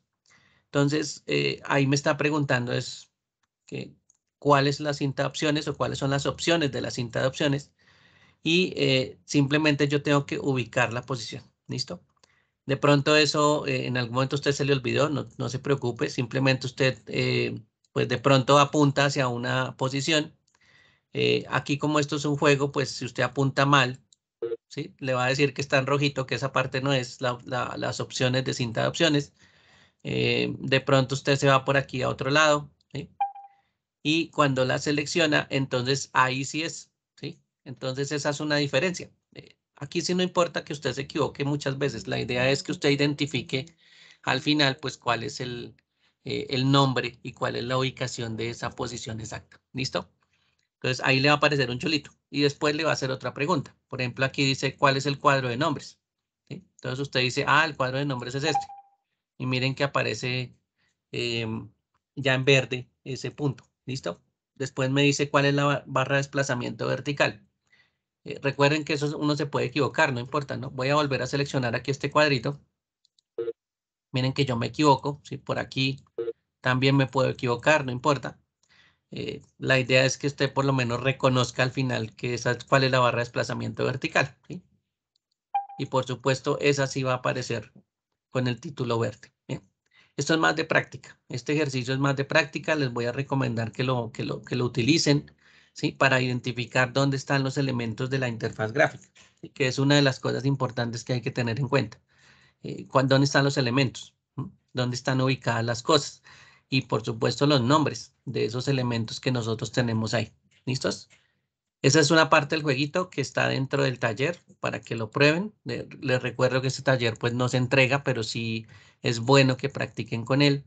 Entonces, eh, ahí me está preguntando es que, cuál es la cinta de opciones o cuáles son las opciones de la cinta de opciones. Y simplemente yo tengo que ubicar la posición. ¿Listo? De pronto eso eh, en algún momento usted se le olvidó, no, no se preocupe, simplemente usted eh, pues de pronto apunta hacia una posición. Eh, aquí como esto es un juego, pues si usted apunta mal, ¿sí? le va a decir que está en rojito, que esa parte no es las opciones de cinta de opciones. de pronto usted se va por aquí a otro lado, y cuando la selecciona, entonces ahí sí es. ¿sí? Entonces esa es una diferencia. Aquí sí no importa que usted se equivoque muchas veces. La idea es que usted identifique al final, pues, cuál es el, eh, nombre y cuál es la ubicación de esa posición exacta. ¿Listo? Entonces, ahí le va a aparecer un chulito. Y después le va a hacer otra pregunta. Por ejemplo, aquí dice, ¿cuál es el cuadro de nombres? Entonces, usted dice, ah, el cuadro de nombres es este. Y miren que aparece em, ya en verde ese punto. ¿Listo? Después me dice cuál es la barra de desplazamiento vertical. Eh, recuerden que eso uno se puede equivocar, no importa, ¿no? Voy a volver a seleccionar aquí este cuadrito. Miren que yo me equivoco, si Por aquí también me puedo equivocar, no importa. Eh, la idea es que usted por lo menos reconozca al final que esa, cuál es la barra de desplazamiento vertical. Y por supuesto, esa sí va a aparecer con el título verde. Esto es más de práctica. Este ejercicio es más de práctica. Les voy a recomendar que lo, que lo, que lo utilicen. ¿sí? para identificar dónde están los elementos de la interfaz gráfica, que es una de las cosas importantes que hay que tener en cuenta. Eh, ¿Dónde están los elementos? ¿Mm? ¿Dónde están ubicadas las cosas? Y por supuesto los nombres de esos elementos que nosotros tenemos ahí. ¿Listos? Esa es una parte del jueguito que está dentro del taller para que lo prueben. Les recuerdo que este taller pues no se entrega, pero sí es bueno que practiquen con él,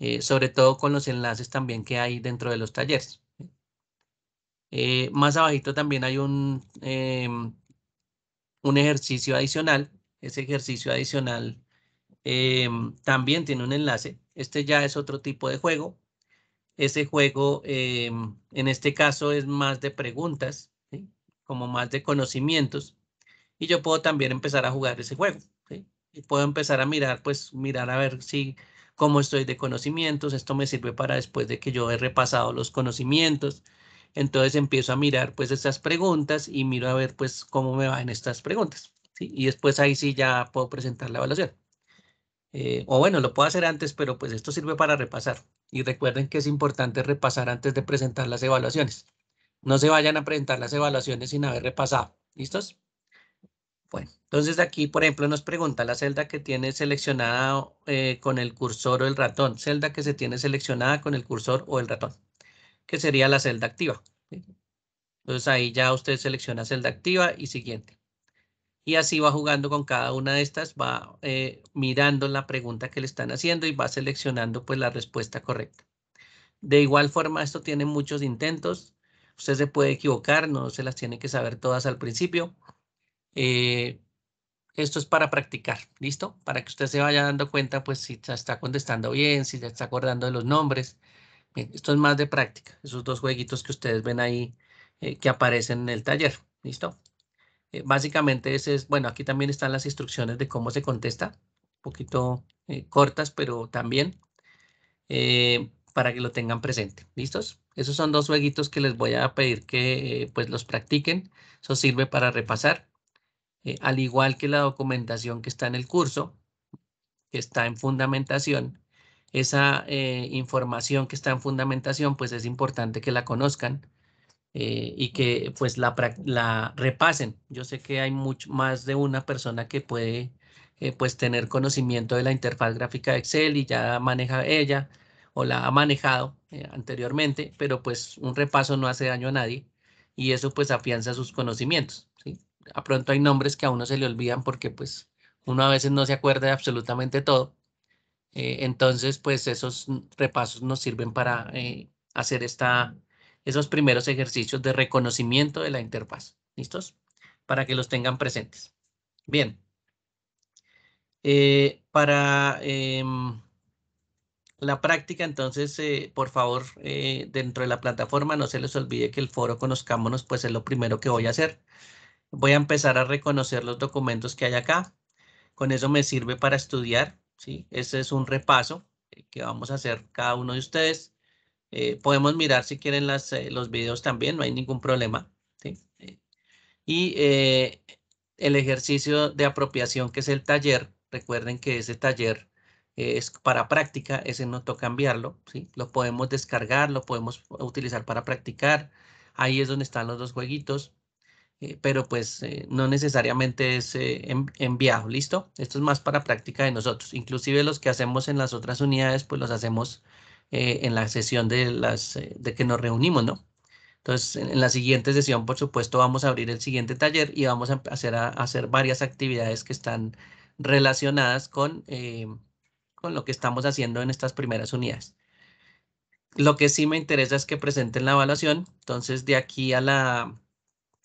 eh, sobre todo con los enlaces también que hay dentro de los talleres. Eh, más abajito también hay un, em, un ejercicio adicional. Ese ejercicio adicional em, también tiene un enlace. Este ya es otro tipo de juego. Ese juego, em, en este caso, es más de preguntas, como más de conocimientos. Y yo puedo también empezar a jugar ese juego. Y puedo empezar a mirar, pues mirar a ver si cómo estoy de conocimientos. Esto me sirve para después de que yo he repasado los conocimientos entonces empiezo a mirar pues estas preguntas y miro a ver pues cómo me van estas preguntas. Y después ahí sí ya puedo presentar la evaluación. Eh, o bueno, lo puedo hacer antes, pero pues esto sirve para repasar. Y recuerden que es importante repasar antes de presentar las evaluaciones. No se vayan a presentar las evaluaciones sin haber repasado. ¿Listos? Bueno, entonces aquí, por ejemplo, nos pregunta la celda que tiene seleccionada eh, con el cursor o el ratón. Celda que se tiene seleccionada con el cursor o el ratón que sería la celda activa. Entonces ahí ya usted selecciona celda activa y siguiente. Y así va jugando con cada una de estas, va eh, mirando la pregunta que le están haciendo y va seleccionando pues la respuesta correcta. De igual forma, esto tiene muchos intentos. Usted se puede equivocar, no se las tiene que saber todas al principio. Eh, esto es para practicar, ¿listo? Para que usted se vaya dando cuenta, pues, si se está contestando bien, si se está acordando de los nombres, eh, esto es más de práctica, esos dos jueguitos que ustedes ven ahí eh, que aparecen en el taller. ¿Listo? Eh, básicamente ese es, bueno, aquí también están las instrucciones de cómo se contesta, un poquito cortas, pero también para que lo tengan presente. ¿Listos? Esos son dos jueguitos que les voy a pedir que pues los practiquen. Eso sirve para repasar. al igual que la documentación que está en el curso, que está en fundamentación, esa eh, información que está en fundamentación, pues es importante que la conozcan eh, y que pues la, la, repasen. Yo sé que hay mucho más de una persona que puede eh, pues tener conocimiento de la interfaz gráfica de Excel y ya maneja ella o la ha manejado anteriormente, pero pues un repaso no hace daño a nadie y eso pues afianza sus conocimientos. ¿sí? A pronto hay nombres que a uno se le olvidan porque pues uno a veces no se acuerda de absolutamente todo, eh, entonces, pues esos repasos nos sirven para eh, hacer esta, esos primeros ejercicios de reconocimiento de la interfaz. ¿Listos? Para que los tengan presentes. Bien. Eh, para em, la práctica, entonces, por favor, dentro de la plataforma, no se les olvide que el foro Conozcámonos, pues es lo primero que voy a hacer. Voy a empezar a reconocer los documentos que hay acá. Con eso me sirve para estudiar ¿sí? es un repaso eh, que vamos a hacer cada uno de ustedes. Eh, podemos mirar si quieren las, eh, los videos también, no hay ningún problema. y el ejercicio de apropiación, que es el taller, recuerden que ese taller es para práctica, ese no toca cambiarlo, ¿sí? lo podemos descargar, lo podemos utilizar para practicar, ahí es donde están los dos jueguitos, eh, pero pues eh, no necesariamente es eh, enviado, ¿listo? Esto es más para práctica de nosotros. Inclusive los que hacemos en las otras unidades, pues los hacemos en la sesión de, las, de que nos reunimos, ¿no? Entonces, en la siguiente sesión, por supuesto, vamos a abrir el siguiente taller y vamos a hacer, a, hacer varias actividades que están relacionadas con, con lo que estamos haciendo en estas primeras unidades. Lo que sí me interesa es que presenten la evaluación. Entonces, de aquí a la,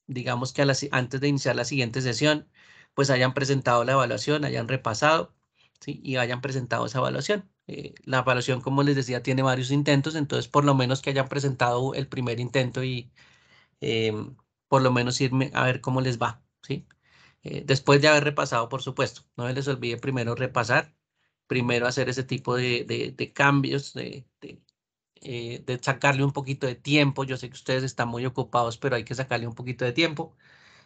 digamos que antes de iniciar la siguiente sesión, pues hayan presentado la evaluación, hayan repasado ¿sí? y hayan presentado esa evaluación. Eh, la evaluación, como les decía, tiene varios intentos, entonces por lo menos que hayan presentado el primer intento y eh, por lo menos irme a ver cómo les va. ¿sí? Eh, después de haber repasado, por supuesto, no se les olvide primero repasar, primero hacer ese tipo de, cambios, de eh, de sacarle un poquito de tiempo. Yo sé que ustedes están muy ocupados, pero hay que sacarle un poquito de tiempo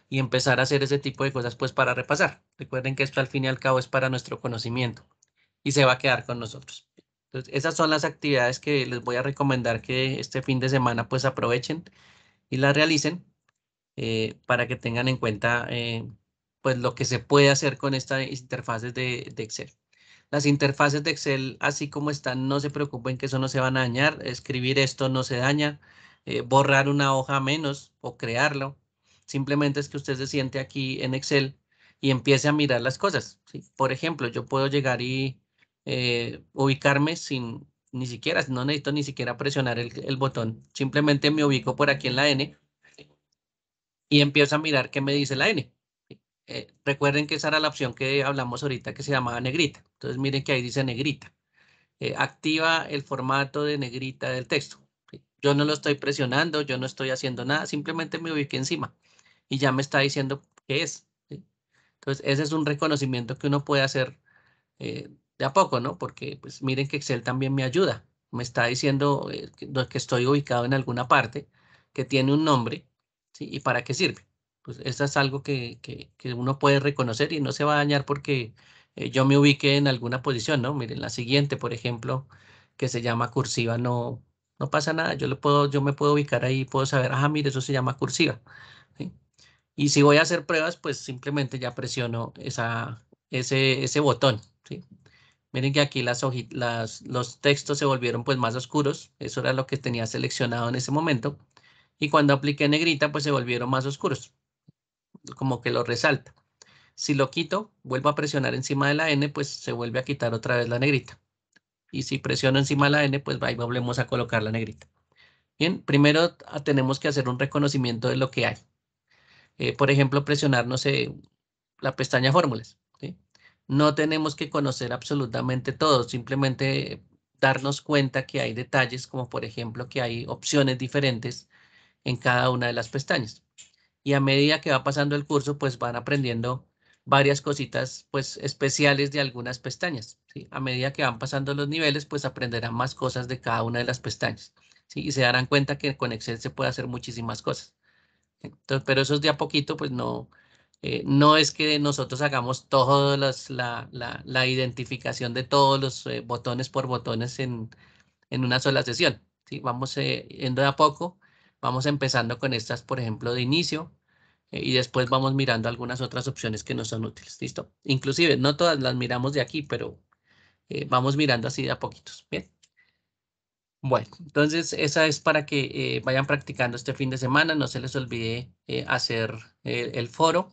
y empezar a hacer ese tipo de cosas pues para repasar. Recuerden que esto al fin y al cabo es para nuestro conocimiento y se va a quedar con nosotros. Entonces, esas son las actividades que les voy a recomendar que este fin de semana pues aprovechen y las realicen eh, para que tengan en cuenta eh, pues lo que se puede hacer con estas interfaces de Excel. Las interfaces de Excel, así como están, no se preocupen que eso no se van a dañar. Escribir esto no se daña. Eh, borrar una hoja menos o crearlo. Simplemente es que usted se siente aquí en Excel y empiece a mirar las cosas. Por ejemplo, yo puedo llegar y eh, ubicarme sin ni siquiera, no necesito ni siquiera presionar el, el botón. Simplemente me ubico por aquí en la N y empiezo a mirar qué me dice la N. Eh, recuerden que esa era la opción que hablamos ahorita que se llamaba negrita. Entonces miren que ahí dice negrita. Eh, activa el formato de negrita del texto. Yo no lo estoy presionando, yo no estoy haciendo nada, simplemente me ubiqué encima y ya me está diciendo qué es. Entonces ese es un reconocimiento que uno puede hacer eh, de a poco, ¿no? Porque pues miren que Excel también me ayuda. Me está diciendo que, estoy ubicado en alguna parte, que tiene un nombre y para qué sirve. Pues eso es algo que, uno puede reconocer y no se va a dañar porque eh, yo me ubique en alguna posición, ¿no? Miren, la siguiente, por ejemplo, que se llama cursiva, no, no pasa nada. Yo, lo puedo, yo me puedo ubicar ahí y puedo saber, ah, mire, eso se llama cursiva. Y si voy a hacer pruebas, pues simplemente ya presiono esa, ese, ese botón, Miren que aquí las, las, los textos se volvieron pues más oscuros. Eso era lo que tenía seleccionado en ese momento. Y cuando apliqué negrita, pues se volvieron más oscuros como que lo resalta. Si lo quito, vuelvo a presionar encima de la N, pues se vuelve a quitar otra vez la negrita. Y si presiono encima de la N, pues ahí volvemos a colocar la negrita. Bien, primero tenemos que hacer un reconocimiento de lo que hay. Eh, por ejemplo, presionar, no sé, la pestaña fórmulas. No tenemos que conocer absolutamente todo, simplemente darnos cuenta que hay detalles, como por ejemplo que hay opciones diferentes en cada una de las pestañas y a medida que va pasando el curso, pues van aprendiendo varias cositas pues especiales de algunas pestañas. ¿sí? A medida que van pasando los niveles, pues aprenderán más cosas de cada una de las pestañas. ¿sí? Y se darán cuenta que con Excel se puede hacer muchísimas cosas. Entonces, pero eso es de a poquito, pues no, eh, no es que nosotros hagamos toda la, la, identificación de todos los eh, botones por botones en, una sola sesión. ¿sí? Vamos eh, yendo de a poco Vamos empezando con estas, por ejemplo, de inicio eh, y después vamos mirando algunas otras opciones que nos son útiles. ¿Listo? Inclusive, no todas las miramos de aquí, pero eh, vamos mirando así de a poquitos. Bien. Bueno, entonces esa es para que eh, vayan practicando este fin de semana. No se les olvide hacer el foro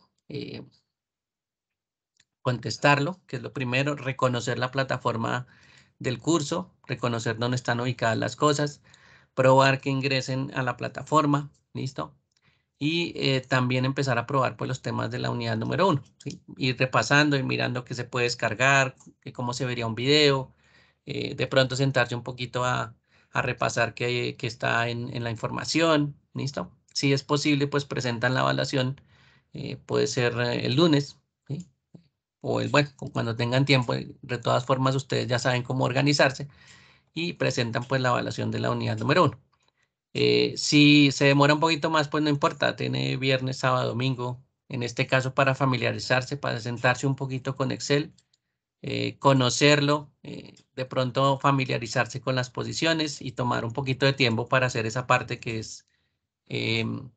contestarlo, que es lo primero, reconocer la plataforma del curso, reconocer dónde están ubicadas las cosas, probar que ingresen a la plataforma, ¿listo? Y eh, también empezar a probar pues, los temas de la unidad número uno, ir repasando y mirando qué se puede descargar, que cómo se vería un video, eh, de pronto sentarse un poquito a, a repasar qué, qué está en, en, la información, ¿listo? Si es posible, pues presentan la evaluación, eh, puede ser el lunes, ¿sí? o el, bueno, cuando tengan tiempo, de todas formas ustedes ya saben cómo organizarse, y presentan pues la evaluación de la unidad número uno. Eh, si se demora un poquito más, pues no importa, tiene viernes, sábado, domingo, en este caso para familiarizarse, para sentarse un poquito con Excel, eh, conocerlo, eh, de pronto familiarizarse con las posiciones y tomar un poquito de tiempo para hacer esa parte que es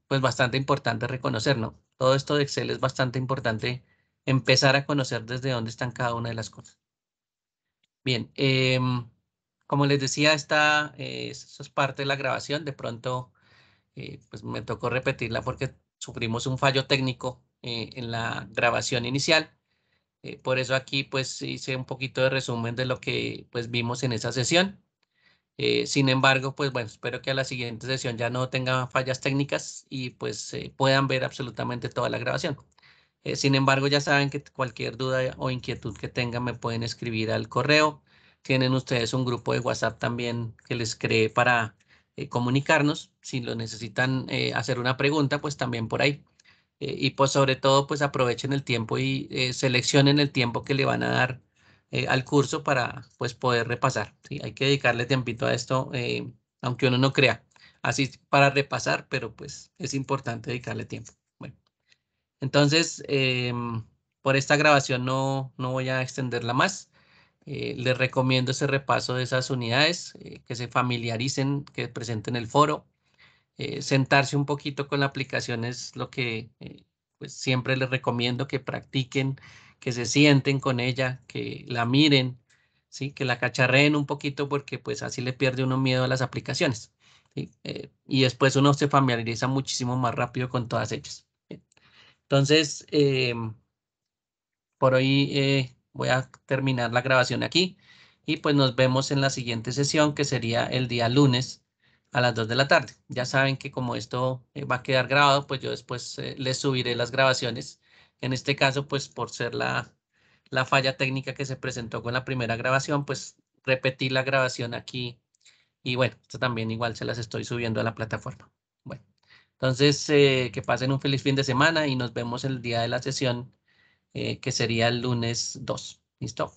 pues bastante importante reconocer, ¿no? Todo esto de Excel es bastante importante empezar a conocer desde dónde están cada una de las cosas. Bien, em, como les decía, esta, eh, es parte de la grabación. De pronto, eh, pues me tocó repetirla porque sufrimos un fallo técnico eh, en la grabación inicial. por eso aquí pues hice un poquito de resumen de lo que pues vimos en esa sesión. sin embargo, pues bueno, espero que a la siguiente sesión ya no tengan fallas técnicas y pues puedan ver absolutamente toda la grabación. sin embargo, ya saben que cualquier duda o inquietud que tengan me pueden escribir al correo tienen ustedes un grupo de WhatsApp también que les cree para eh, comunicarnos. Si lo necesitan eh, hacer una pregunta, pues también por ahí. Eh, y pues sobre todo, pues aprovechen el tiempo y seleccionen el tiempo que le van a dar al curso para pues poder repasar. Hay que dedicarle tiempito a esto, aunque uno no crea. Así para repasar, pero pues es importante dedicarle tiempo. Bueno, entonces em, por esta grabación no, no voy a extenderla más. Eh, les recomiendo ese repaso de esas unidades, eh, que se familiaricen, que presenten el foro. Eh, sentarse un poquito con la aplicación es lo que pues siempre les recomiendo que practiquen, que se sienten con ella, que la miren, ¿sí? que la cacharreen un poquito porque pues así le pierde uno miedo a las aplicaciones. y después uno se familiariza muchísimo más rápido con todas ellas. Entonces, por hoy voy a terminar la grabación aquí y pues nos vemos en la siguiente sesión que sería el día lunes a las 2 de la tarde. Ya saben que como esto eh, va a quedar grabado, pues yo después eh, les subiré las grabaciones. En este caso, pues por ser la, la falla técnica que se presentó con la primera grabación, pues repetí la grabación aquí y bueno, esto también igual se las estoy subiendo a la plataforma. Bueno, entonces eh, que pasen un feliz fin de semana y nos vemos el día de la sesión eh, que sería el lunes 2. ¿Listo?